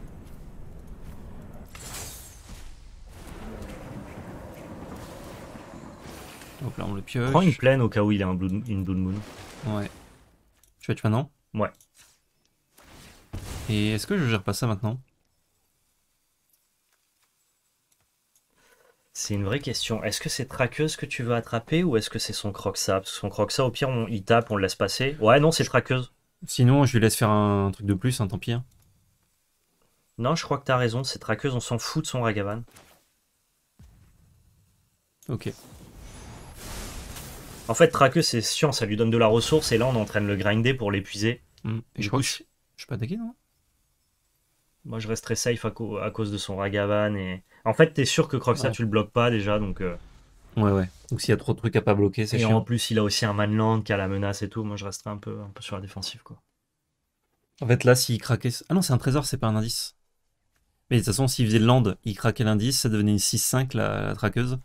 Donc là, on le pioche. Prends une plaine au cas où il a une Blue Moon. Ouais. Tu fetch tu maintenant Ouais. Et est-ce que je gère pas ça maintenant C'est une vraie question. Est-ce que c'est traqueuse que tu veux attraper ou est-ce que c'est son croxa Parce que son ça, au pire, on y tape, on le laisse passer. Ouais, non, c'est traqueuse. Sinon, je lui laisse faire un truc de plus, hein, tant pis. Hein. Non, je crois que t'as raison, c'est traqueuse, on s'en fout de son ragavan. Ok. En fait, traqueuse, c'est science. ça lui donne de la ressource et là, on entraîne le grinder pour l'épuiser. Hum, je crois je je suis pas attaqué, non moi, je resterais safe à, cause de son Ragavan. Et... En fait, t'es sûr que Croxa, tu le bloques pas déjà, donc. Euh. Ouais, ouais. Donc s'il y a trop de trucs à pas bloquer, c'est chiant. Et en plus, il a aussi un Manland qui a la menace et tout. Moi, je resterais un peu, un peu sur la défensive, quoi. En fait, là, s'il craquait. Ah non, c'est un trésor, c'est pas un indice. Mais de toute façon, s'il faisait le land, il craquait l'indice, ça devenait une 6-5, la, traqueuse.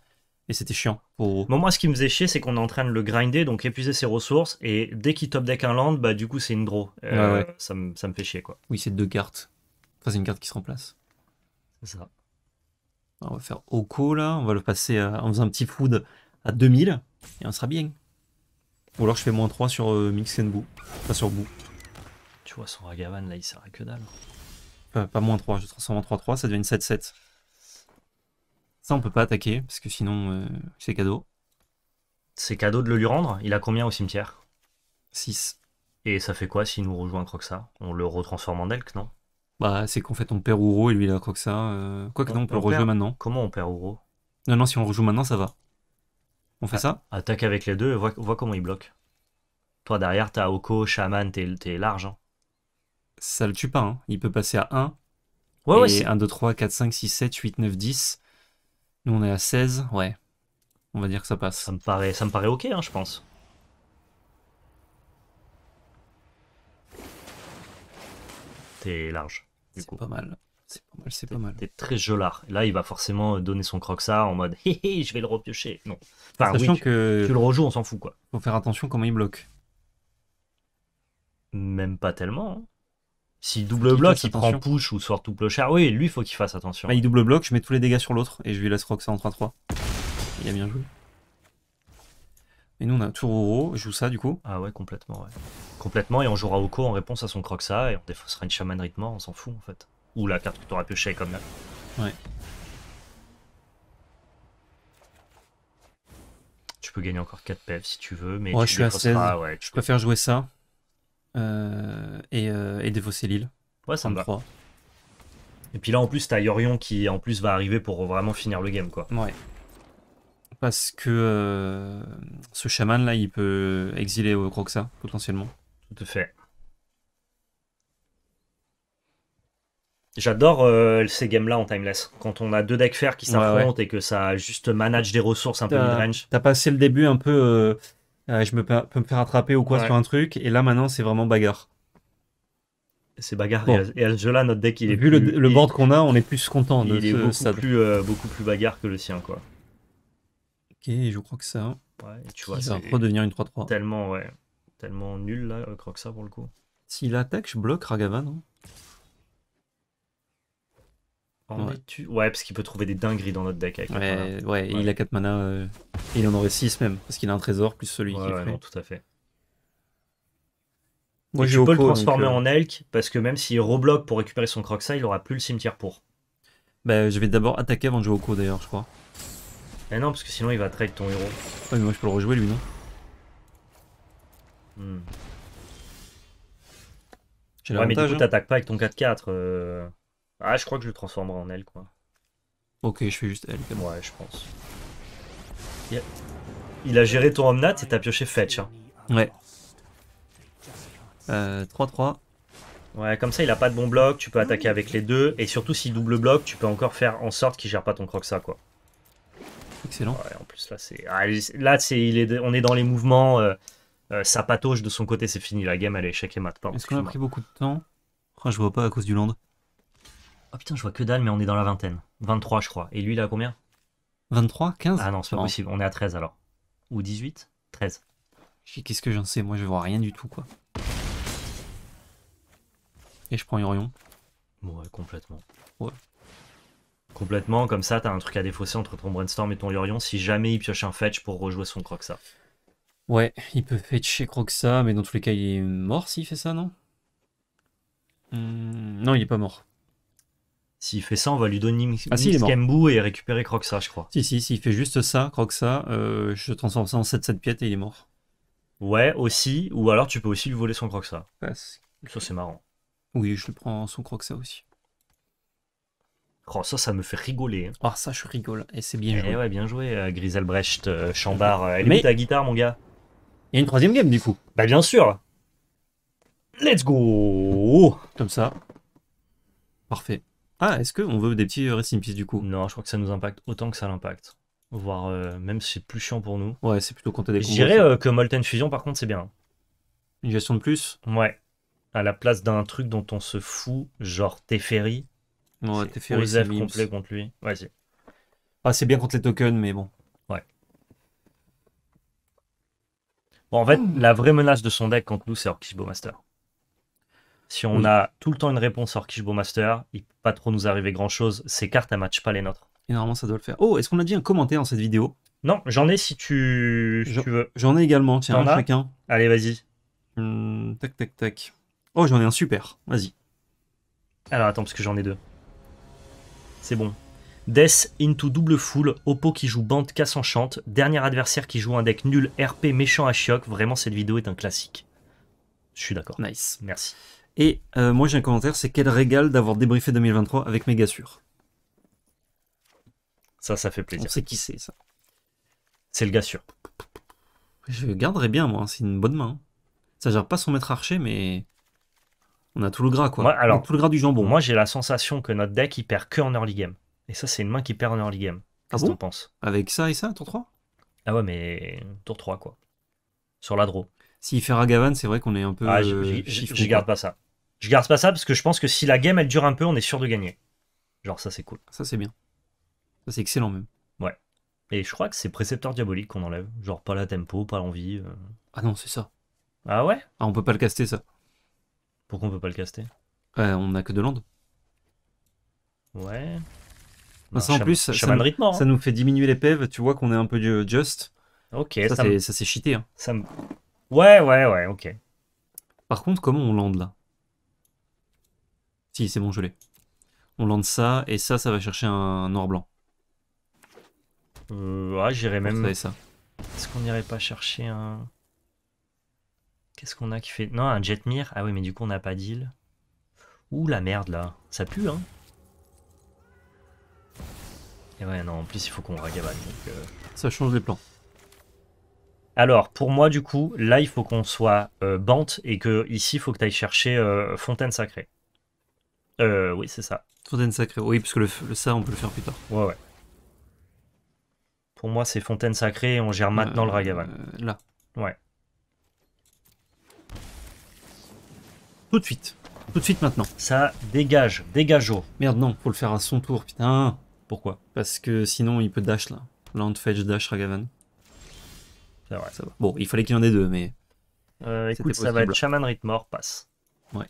Et c'était chiant pour. moi, ce qui me faisait chier, c'est qu'on est en train de le grinder, donc épuiser ses ressources. Et dès qu'il top deck un land, bah, du coup, c'est une draw. Euh, ça, ça me fait chier, quoi. Oui, c'est deux cartes. Enfin, c'est une carte qui se remplace. C'est ça. Ah, on va faire Oko là, on va le passer euh, en faisant un petit food à 2000 et on sera bien. Ou alors je fais moins 3 sur euh, Mix and pas sur Boo. Tu vois, son Ragavan là, il sert à que dalle. pas moins 3, je transforme en 3-3, ça devient une 7-7. Ça, on peut pas attaquer parce que sinon, euh, c'est cadeau. C'est cadeau de le lui rendre Il a combien au cimetière 6. Et ça fait quoi s'il nous rejoint Croxa On le retransforme en Delk, non bah, c'est qu'en fait, on perd Ouro et lui, il a que ça euh, Quoi que non, on peut le rejouer maintenant. Comment on perd Ouro Non, non, si on rejoue maintenant, ça va. On fait ah, ça Attaque avec les deux et vois, comment il bloque. Toi, derrière, t'as Oko, Shaman, t'es large. Hein. Ça le tue pas, hein. il peut passer à 1. Ouais, et ouais, 1, 2, 3, 4, 5, 6, 7, 8, 9, 10. Nous, on est à 16, ouais. On va dire que ça passe. Ça me paraît, ça me paraît ok, hein, je pense. T'es large. C'est pas mal. C'est pas mal, c'est pas mal. C'est très jolard. Là, il va forcément euh, donner son ça en mode hé hé, je vais le repiocher. Non. Enfin, tu, que. le rejoues, on s'en fout quoi. Faut faire attention comment il bloque. Même pas tellement. Hein. S'il double bloc, il, prend push ou sort tout char. Oui, lui, faut qu'il fasse attention. Bah, il double bloque je mets tous les dégâts sur l'autre et je lui laisse ça en 3-3. Il a bien joué. Et nous, on a tour au je joue ça du coup. Ah ouais, complètement, ouais. Complètement, et on jouera Oko en réponse à son Croxa, et on défaussera une chaman rythmant, on s'en fout en fait. Ou la carte que tu t'auras pioché comme là. Ouais. Tu peux gagner encore 4 PF si tu veux, mais je suis à Ouais, je peux... préfère jouer ça euh, et, euh, et défausser l'île. Ouais, ça me va. Et puis là, en plus, t'as Yorion qui en plus va arriver pour vraiment finir le game, quoi. Ouais parce que euh, ce chaman là, il peut exiler au Croxa potentiellement. Tout à fait. J'adore euh, ces games là en timeless. Quand on a deux decks faire qui s'affrontent et que ça juste manage des ressources un peu mid-range. T'as passé le début un peu, euh, je me peux me faire attraper ou quoi sur un truc, et là maintenant c'est vraiment bagarre. C'est bagarre et à ce jeu là notre deck il est. Vu le, le board qu'on a, on est plus content. De il est plus, beaucoup plus bagarre que le sien quoi. Ok, je crois que ça. Ouais, tu vois, ça va redevenir une 3-3. Tellement, ouais. Tellement nul là, ça pour le coup. S'il attaque, je bloque Ragavan. Hein. ouais. parce qu'il peut trouver des dingueries dans notre deck avec ouais, ouais, ouais, il a 4 mana. Euh, et il en aurait 6 même, parce qu'il a un trésor plus celui ouais, ouais, tout à fait. Moi, je peux le transformer euh, en Elk, parce que même s'il rebloque pour récupérer son Croxa, il aura plus le cimetière pour. Bah, je vais d'abord attaquer avant de jouer au coup d'ailleurs, je crois. Eh non, parce que sinon il va trade ton héros. Ouais, ah, mais moi je peux le rejouer lui, non hmm. Ouais, mais du coup, hein. t'attaques pas avec ton 4-4. Euh. Ah, je crois que je le transformerai en L, quoi. Ok, je fais juste L. Ouais, je pense. Il a géré ton Omnat et t'as pioché Fetch. Hein. Ouais. 3-3. Euh, ouais, comme ça, il a pas de bon bloc, tu peux ah attaquer avec les deux. Et surtout, s'il double bloc, tu peux encore faire en sorte qu'il gère pas ton ça quoi. Excellent. Ouais, en plus, là, c'est, ah, là c'est, il est, on est dans les mouvements. Euh, euh de son côté, c'est fini. La game, elle est échec et mat. Est-ce qu'on a pris beaucoup de temps ah, Je vois pas à cause du land. Oh putain, je vois que dalle, mais on est dans la vingtaine. 23, je crois. Et lui, il a combien 23 15 Ah non, c'est pas possible. On est à 13 alors. Ou 18 13. Qu'est-ce que j'en sais Moi, je vois rien du tout, quoi. Et je prends Yorion. Ouais, complètement. Ouais. Complètement, comme ça, t'as un truc à défausser entre ton brainstorm et ton Lurion si jamais il pioche un fetch pour rejouer son Croxa. Ouais, il peut fetcher Croxa, mais dans tous les cas, il est mort s'il fait ça, non hmm, Non, il est pas mort. S'il fait ça, on va lui donner Nix ah, si, et récupérer Croxa, je crois. Si, si, s'il fait juste ça, Croxa, euh, je transforme ça en 7-7 piètes et il est mort. Ouais, aussi. Ou alors tu peux aussi lui voler son Croxa. Ça, c'est marrant. Oui, je le prends son Croxa aussi. Oh, ça, ça me fait rigoler. Hein. Ah, ça, je rigole. Et c'est bien eh joué. ouais, bien joué, euh, Griselbrecht, euh, Chambard. Euh, elle met ta guitare, mon gars. Il y a une troisième game, du coup. Bah, bien sûr. Let's go Comme ça. Parfait. Ah, est-ce qu'on veut des petits Rest du coup Non, je crois que ça nous impacte autant que ça l'impacte. Voire, même si c'est plus chiant pour nous. Ouais, c'est plutôt compter des Je dirais que Molten Fusion, par contre, c'est bien. Une gestion de plus Ouais. À la place d'un truc dont on se fout, genre Teferi complet contre lui. Ah, c'est bien contre les tokens, mais bon. Ouais. Bon, en fait, la vraie menace de son deck contre nous, c'est Orkish Master. Si on a tout le temps une réponse à Orkish Master, il peut pas trop nous arriver grand chose. ses cartes, elles matchent pas les nôtres. Et normalement, ça doit le faire. Oh, est-ce qu'on a dit un commentaire dans cette vidéo Non, j'en ai si tu, veux. J'en ai également, tiens, chacun. Allez, vas-y. Hmm, tac, tac, tac. Oh, j'en ai un super. Vas-y. Alors, attends, parce que j'en ai deux. C'est bon. Death into double full, Oppo qui joue bande casse chante. dernier adversaire qui joue un deck nul, RP méchant à choc vraiment cette vidéo est un classique. Je suis d'accord. Nice. Merci. Et euh, moi j'ai un commentaire, c'est quel régal d'avoir débriefé 2023 avec Megasur. Ça, ça fait plaisir. C'est qui c'est ça. C'est le gars sûr. Je garderai bien moi, hein, c'est une bonne main. Hein. Ça gère pas son maître archer, mais on a tout le gras, quoi. tout le gras du jambon. Moi, j'ai la sensation que notre deck, il perd que en early game. Et ça, c'est une main qui perd en early game. Ah Qu'est-ce qu'on pense Avec ça et ça, tour 3 Ah ouais, mais tour 3, quoi. Sur la draw. S'il fait Ragavan, c'est vrai qu'on est un peu. Ah, euh, je garde pas ça. Je garde pas ça parce que je pense que si la game, elle dure un peu, on est sûr de gagner. Genre, ça, c'est cool. Ça, c'est bien. Ça, c'est excellent, même. Ouais. Et je crois que c'est Précepteur Diabolique qu'on enlève. Genre, pas la tempo, pas l'envie. Euh. Ah non, c'est ça. Ah ouais Ah, on peut pas le caster, ça. Pourquoi on peut pas le caster Ouais euh, On n'a que de landes. Ouais. Ah, ça, en plus, hein. ça, nous fait diminuer les pèves. Tu vois qu'on est un peu euh, just. Ok, ça, c'est cheaté. Hein. Ouais, ouais, ouais, ok. Par contre, comment on lande là Si, c'est bon, je l'ai. On lande ça, et ça, ça va chercher un or blanc. Euh, ouais, j'irais même. Est-ce qu'on n'irait pas chercher un. Qu'est-ce qu'on a qui fait Non, un Jetmir. Ah oui, mais du coup, on n'a pas d'île. Ouh, la merde, là. Ça pue, hein Et ouais, non, en plus, il faut qu'on ragabane. Donc, euh. Ça change les plans. Alors, pour moi, du coup, là, il faut qu'on soit euh, Bante et que ici, il faut que tu ailles chercher euh, Fontaine Sacrée. Euh, oui, c'est ça. Fontaine Sacrée, oui, parce que le, ça, on peut le faire plus tard. Ouais, ouais. Pour moi, c'est Fontaine Sacrée et on gère maintenant le Ragavan. là. Ouais. Tout de suite. Tout de suite maintenant. Ça dégage. Dégage au. Oh. Merde, non, faut le faire à son tour, putain. Pourquoi Parce que sinon, il peut dash, là. Land fetch dash Ragavan. C'est vrai. Ça va. Bon, il fallait qu'il y en ait deux, mais... Euh, écoute, ça va être Shaman mort, passe. Ouais.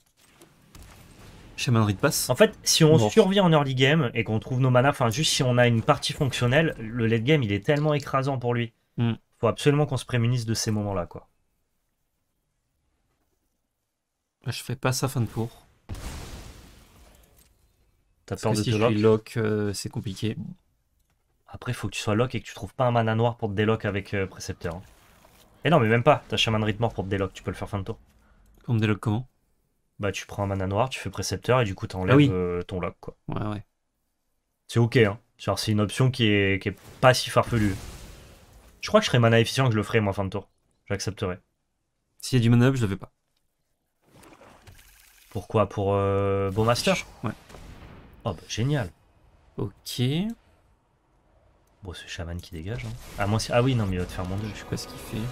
Shaman rite, passe. En fait, si on survit en early game et qu'on trouve nos mana, enfin juste si on a une partie fonctionnelle, le late game il est tellement écrasant pour lui. Hmm. Faut absolument qu'on se prémunisse de ces moments-là, quoi. Bah, je fais pas ça fin de tour. T'as peur de si lock, lock euh, c'est compliqué. Après, faut que tu sois lock et que tu trouves pas un mana noir pour te délock avec euh, précepteur. Et hein. eh non, mais même pas. T'as Shaman de pour te délock, tu peux le faire fin de tour. Pour me délock comment Bah, tu prends un mana noir, tu fais précepteur et du coup, t'enlèves ah euh, ton lock, quoi. Ouais, ouais. C'est ok, hein. Genre, c'est une option qui est, pas si farfelue. Je crois que je serais mana efficient que je le ferais, moi, fin de tour. J'accepterai. S'il y a du mana up, je le fais pas. Pourquoi Pour euh, Master Ouais. Oh, bah, génial. Ok. Bon, c'est Shaman qui dégage. Hein. Ah, ah oui, non, mais il va te faire moins 2. Je sais pas ce qu'il fait.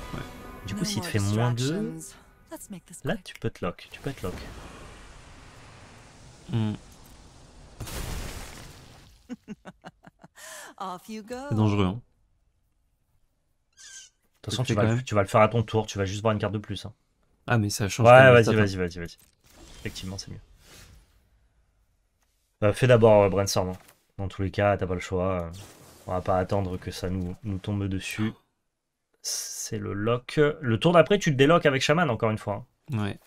Du coup, s'il te fait moins 2, là, tu peux te lock. Tu peux te lock. Hmm. c'est dangereux. Hein. De toute façon, tu vas, le faire à ton tour. Tu vas juste voir une carte de plus. Hein. Ah, mais ça change. Ouais, hein. vas-y, vas-y, vas-y, vas-y. Effectivement, c'est mieux. Euh, fais d'abord euh, brainstorm. Hein. Dans tous les cas, t'as pas le choix. Euh. On va pas attendre que ça nous, nous tombe dessus. C'est le lock. Le tour d'après, tu te déloques avec Shaman, encore une fois. Hein. Ouais.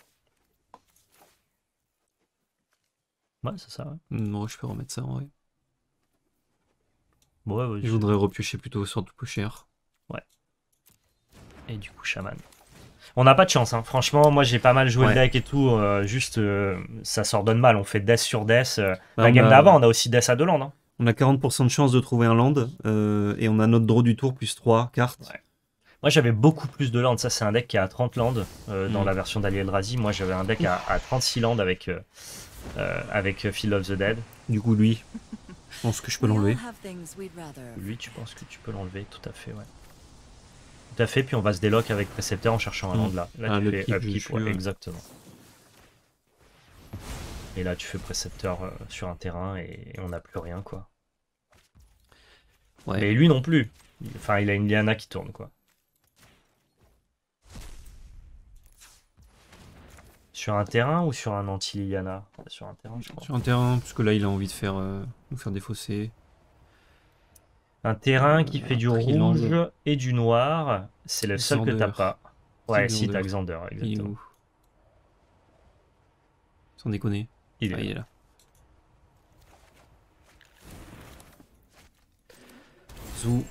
Ouais, c'est ça. Moi, mm, je peux remettre ça en ouais, Je voudrais repiocher plutôt sur tout Ouais. Et du coup, Shaman. On n'a pas de chance, hein. franchement. Moi, j'ai pas mal joué le deck et tout. Euh, juste, euh, ça s'ordonne mal. On fait death sur death. Euh, bah, la game d'avant, on a aussi death à deux landes. Hein. On a 40% de chance de trouver un land. et on a notre draw du tour plus 3 cartes. Moi, j'avais beaucoup plus de landes. Ça, c'est un deck qui a 30 landes dans mm. la version d'Aliel El-Razi, Moi, j'avais un deck à, 36 landes avec, avec Field of the Dead. Du coup, lui, je pense que je peux l'enlever. Lui, tu penses que tu peux l'enlever, tout à fait, ouais. Tout à fait, puis on va se déloc avec précepteur en cherchant un land mm. là. Là, ah, tu fais exactement. Et là, tu fais précepteur euh, sur un terrain et, on n'a plus rien, quoi. Ouais. Et lui non plus. Enfin, il a une Liana qui tourne, quoi. Sur un terrain ou sur un anti liana Sur un terrain, je crois. Sur un terrain, parce que là, il a envie de faire, euh, nous faire fossés. Un terrain qui fait du rouge et du noir, c'est le seul que t'as pas. Ouais, si, t'as Xander, exactement. Il est où Sans déconner. Il est, ah, là.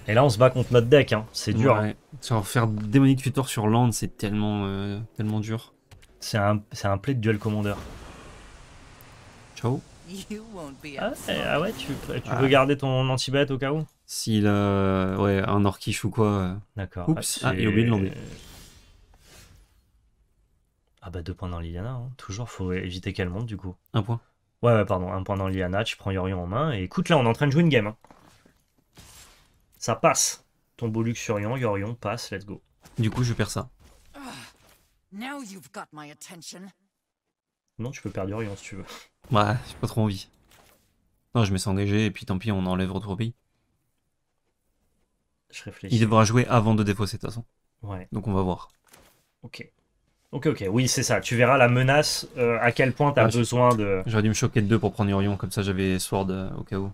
Et là, on se bat contre notre deck, hein. c'est dur. Hein. Faire démonique tutor sur land, c'est tellement, euh, tellement dur. C'est un, un play de duel commandeur. Ciao. Ah, ah, ouais, tu, tu ah. peux garder ton anti-bête au cas où S'il a ouais, un orquiche ou quoi. Euh. D'accord. Oups, ah, ah, il a oublié de l'enlever. Ah bah deux points dans Liliana, hein. toujours faut éviter qu'elle monte du coup. Un point. Ouais, ouais, pardon, un point dans Liliana, tu prends Yorion en main. Et écoute, là on est en train de jouer une game. Hein. Ça passe. Ton beau luxurion, Yorion, Yorion passe, let's go. Du coup, je perds ça. Ah, non, tu peux perdre Yorion si tu veux. Ouais, bah, j'ai pas trop envie. Non, je mets sens engagé et puis tant pis, on enlève retour pays. Je Il devra jouer avant de défausser de toute façon. Ouais. Donc on va voir. Ok. Ok, ok, oui, c'est ça. Tu verras la menace, euh, à quel point t'as ah, besoin de. J'aurais dû me choquer de deux pour prendre Orion, comme ça j'avais Sword euh, au cas où.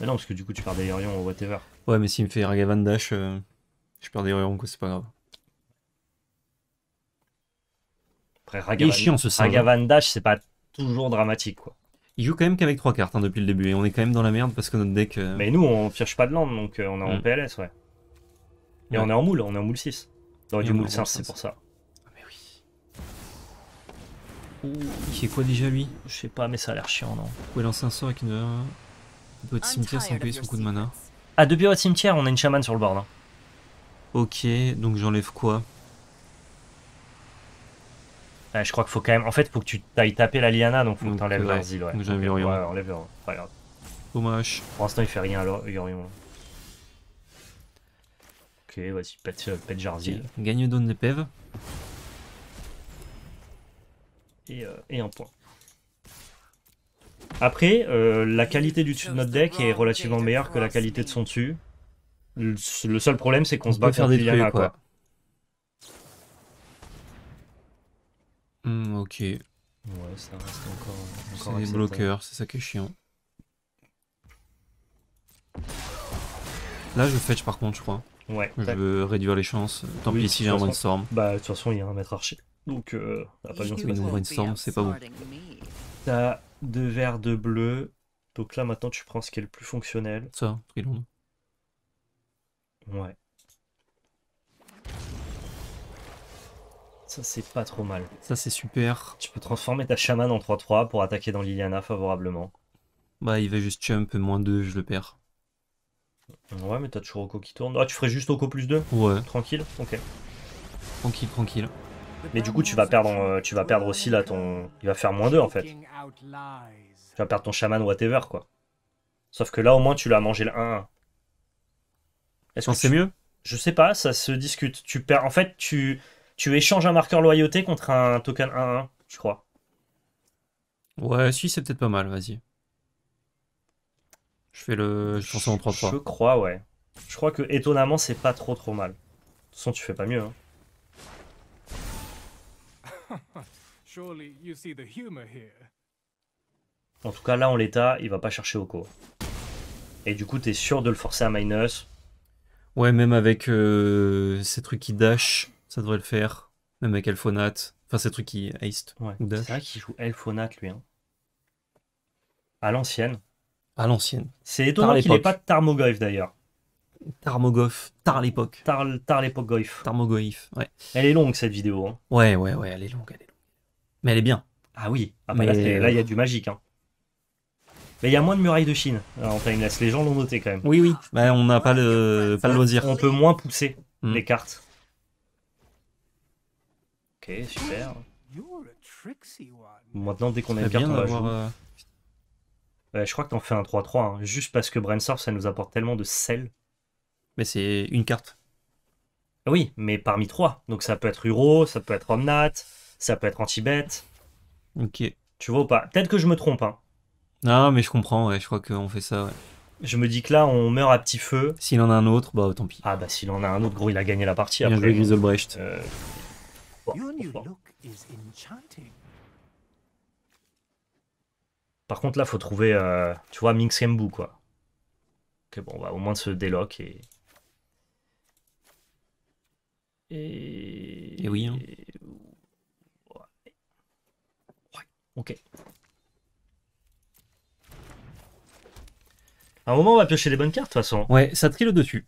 Mais non, parce que du coup tu perds des Orion ou whatever. Ouais, mais s'il me fait Ragavan Dash, euh, je perds des Orion, quoi, c'est pas grave. Après, chiant ce c'est pas toujours dramatique, quoi. Il joue quand même qu'avec trois cartes hein, depuis le début, et on est quand même dans la merde parce que notre deck. Euh, mais nous, on pioche pas de land, donc euh, on est en mm. PLS, ouais. Et on est en moule, on est en moule 6. On du moule 5, c'est pour ça. Ah, mais oui. Ouh, il fait quoi déjà lui Je sais pas, mais ça a l'air chiant, non Vous pouvez lancer un sort avec une. Votre euh, cimetière sans payer son coup de mana. Ah, depuis votre cimetière, on a une chamane sur le board. Hein. Ok, donc j'enlève quoi je crois qu'il faut quand même. En fait, faut que tu ailles taper la Liana, donc faut que t'enlèves l'arzil Ouais. Ouais, enlève le Dommage. Pour l'instant, il fait rien, alors, Ok, vas-y, pète, euh, pète Jarzil. Gagne donne de pèves. Et, euh, et un point. Après, euh, la qualité du dessus de notre deck est relativement meilleure que la qualité de son dessus. Le, seul problème, c'est qu'on se bat faire des Liana, quoi. Ok. Ouais, ça reste encore. c'est des bloqueurs, c'est ça qui est chiant. Là, je fetch par contre, je crois. Ouais. Je veux réduire les chances. Tant pis si j'ai un brainstorm. Bah, de toute façon, il y a un maître archer. Donc, euh, a pas besoin de brainstorm, c'est pas bon. T'as deux verres de bleu. Donc là, maintenant, tu prends ce qui est le plus fonctionnel. Ça, Trilon. Ouais. Ça, c'est pas trop mal. Ça, c'est super. Tu peux transformer ta chamane en 3-3 pour attaquer dans Liliana favorablement. Bah, il va juste peu. moins 2, je le perds. Ouais, mais t'as toujours Oko qui tourne. Ah, tu ferais juste Oko plus 2 Ouais. Tranquille Ok. Tranquille, tranquille. Mais du coup, tu vas perdre, euh, tu vas perdre aussi là ton. Il va faire moins 2 en fait. Tu vas perdre ton chaman whatever quoi. Sauf que là, au moins, tu l'as mangé le 1 Est-ce que c'est mieux Je sais pas, ça se discute. Tu perds. En fait, tu tu échanges un marqueur loyauté contre un token 1-1, je crois. Ouais, si, c'est peut-être pas mal, vas-y. Je fais le. Je pense en 3 Je hein. crois, ouais. Je crois que étonnamment, c'est pas trop trop mal. De toute façon, tu fais pas mieux. Hein. En tout cas, là, en l'état, il va pas chercher Oko. Et du coup, t'es sûr de le forcer à minus. Ouais, même avec euh, ces trucs qui dash, ça devrait le faire. Même avec Elphonate. Enfin, ces trucs qui haste. Ouais. C'est vrai qu'il joue Elfonat, lui. Hein. À l'ancienne. À l'ancienne. C'est étonnant qu'il n'ait pas de Tarmogoyf, d'ailleurs. Tarmogoyf. Tar l'époque. Tar, l'époque Goyf. Tarmogoyf, ouais. Elle est longue, cette vidéo. Hein. Ouais, ouais, ouais, elle est longue, elle est longue. Mais elle est bien. Ah oui. Ah, bah là, il y a euh, du magique. Hein. Mais il y a moins de murailles de Chine en timeless. Les gens l'ont noté quand même. Oui, oui. Bah, on n'a pas le, pas le loisir. On peut moins pousser hmm. les cartes super. Maintenant, dès qu'on une carte on va euh, je crois que t'en fais un 3-3, hein, juste parce que Brainstorm, ça nous apporte tellement de sel. Mais c'est une carte. Ah oui, mais parmi trois. Donc ça peut être Uro, ça peut être Omnat, ça peut être Antibet. Ok. Tu vois ou pas Peut-être que je me trompe. Hein. Non, mais je comprends, ouais, je crois qu'on fait ça, Je me dis que là, on meurt à petit feu. S'il en a un autre, bah tant pis. Ah bah s'il en a un autre, gros, il a gagné la partie. Bien après, joué, par contre, là, faut trouver, euh, tu vois, Minx Kembu, quoi. que bon, on va au moins se déloquer. et... et... oui, hein. Ok. À un moment, on va piocher les bonnes cartes, de toute façon. Ouais, ça trille dessus.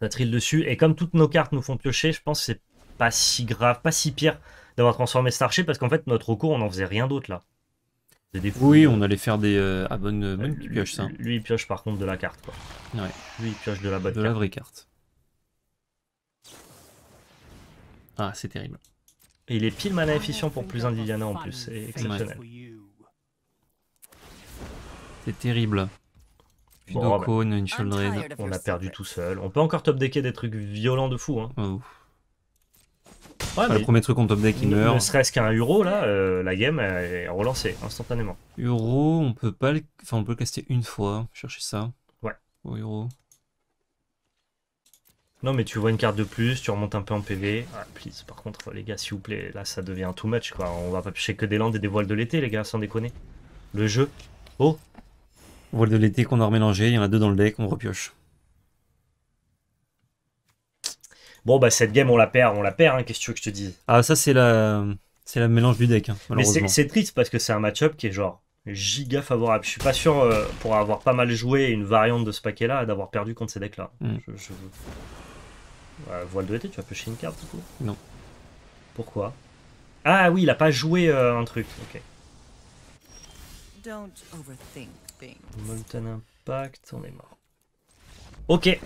Ça trille dessus. Et comme toutes nos cartes nous font piocher, je pense que c'est pas si grave, pas si pire d'avoir transformé Starship parce qu'en fait, notre recours, on n'en faisait rien d'autre là. Des oui, on allait faire des euh, abonnements. Euh, euh, qui pioche ça. Lui, il pioche par contre de la carte quoi. Lui, il pioche de la bonne De la vraie carte. Ah, c'est terrible. Et il est pile mana efficient pour plus un en plus, c'est exceptionnel. C'est terrible. on a perdu tout seul. On peut encore top decker des trucs violents de fou. Hein le premier truc en top deck, il ne, meurt. serait-ce qu'un euro là, euh, la game est relancée instantanément. Euro, on peut pas le... Enfin, on peut le caster une fois. Chercher ça. Ouais. Au euro. Non, mais tu vois une carte de plus, tu remontes un peu en PV. Ah, please, par contre, les gars, s'il vous plaît, là, ça devient too much, quoi. On va pas pêcher que des landes et des voiles de l'été, les gars, sans déconner. Le jeu. Oh Voile de l'été qu'on a remélangé, il y en a deux dans le deck, on repioche. Bon, bah, cette game, on la perd, on la perd, hein, qu'est-ce que tu veux que je te dise Ah, ça, c'est la... c'est la mélange du deck, hein, Mais c'est triste parce que c'est un match-up qui est genre giga favorable. Je suis pas sûr, euh, pour avoir pas mal joué une variante de ce paquet-là, d'avoir perdu contre ces decks-là. Mm. voile de été, tu vas pêcher une carte du coup Non. Pourquoi Ah oui, il a pas joué euh, un truc, ok. Don't overthink Molten Impact, on est mort. Ok.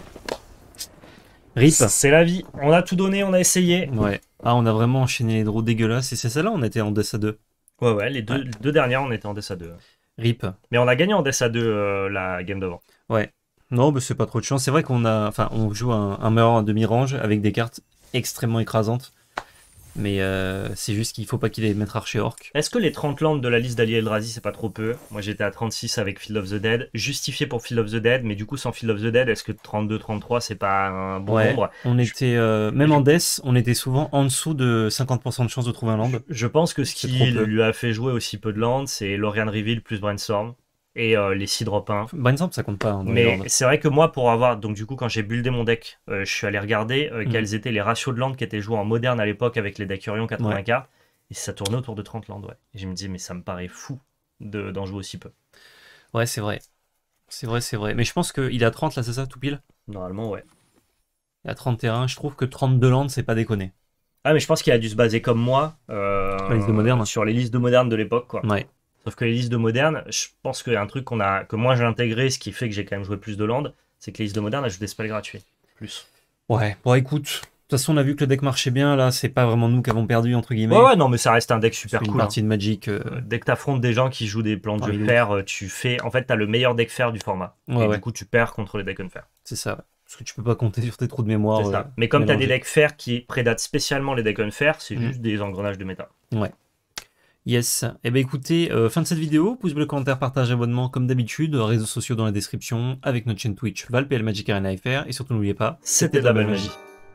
Rip. C'est la vie. On a tout donné, on a essayé. Ouais. Ah, on a vraiment enchaîné les draws dégueulasses. Et c'est celle-là, on était en à 2 Ouais, ouais, les deux, deux dernières, on était en DSA2. Rip. Mais on a gagné en DSA2 euh, la game d'avant. Ouais. Non, mais c'est pas trop de chance. C'est vrai qu'on a, enfin, on joue un, un meilleur à demi-range avec des cartes extrêmement écrasantes. Mais euh, c'est juste qu'il faut pas qu'il ait mettre archer orc. Est-ce que les 30 landes de la liste d'Ali Eldrazi, c'est pas trop peu Moi j'étais à 36 avec Field of the Dead, justifié pour Field of the Dead, mais du coup sans Field of the Dead, est-ce que 32-33 c'est pas un bon ouais, nombre On était, euh, même en Death, on était souvent en dessous de 50% de chance de trouver un land. Je pense que ce qui lui a fait jouer aussi peu de Landes, c'est Lorian Reveal plus Brainstorm et euh, les 6 drop 1. exemple ça compte pas. Hein, mais c'est vrai que moi, pour avoir. Donc, du coup, quand j'ai buildé mon deck, euh, je suis allé regarder euh, mhm. quels étaient les ratios de landes qui étaient joués en moderne à l'époque avec les dacurions 84 80 Et ça tournait autour de 30 landes, ouais. Et je me dis, mais ça me paraît fou d'en jouer aussi peu. Ouais, c'est vrai. C'est vrai, c'est vrai. Mais je pense qu'il a 30 là, c'est ça, tout pile Normalement, ouais. Il a 31. Je trouve que 32 landes, c'est pas déconné. Ah, mais je pense qu'il a dû se baser comme moi. sur les listes de modernes de l'époque, quoi. Ouais. Sauf que les listes de modernes, je pense qu'il y a un truc qu'on a, que moi j'ai intégré, ce qui fait que j'ai quand même joué plus de land, c'est que les listes de modernes ajoutent des spells gratuits. Plus. Ouais, bon écoute, de toute façon, on a vu que le deck marchait bien. Là, c'est pas vraiment nous qui avons perdu, entre guillemets. Ouais, non, mais ça reste un deck super cool. Une partie de Magic. Euh, hein. Dès que t'affrontes des gens qui jouent des plans de jeu euh, tu fais. En fait, t'as le meilleur deck fer du format. et du coup, tu perds contre les decks unfair. C'est ça. Parce que tu peux pas compter sur tes trous de mémoire. Euh, mais comme t'as des decks fer qui prédatent spécialement les decks unfair, c'est mm. juste des engrenages de méta. Ouais. Yes. et eh bien écoutez, euh, fin de cette vidéo, pouce bleu, commentaire, partage, abonnement comme d'habitude, euh, réseaux sociaux dans la description, avec notre chaîne Twitch ValPL Magic Arena FR, et surtout n'oubliez pas, c'était de la belle magie.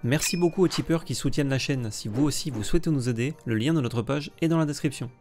Merci beaucoup aux tipeurs qui soutiennent la chaîne, si vous aussi vous souhaitez nous aider, le lien de notre page est dans la description.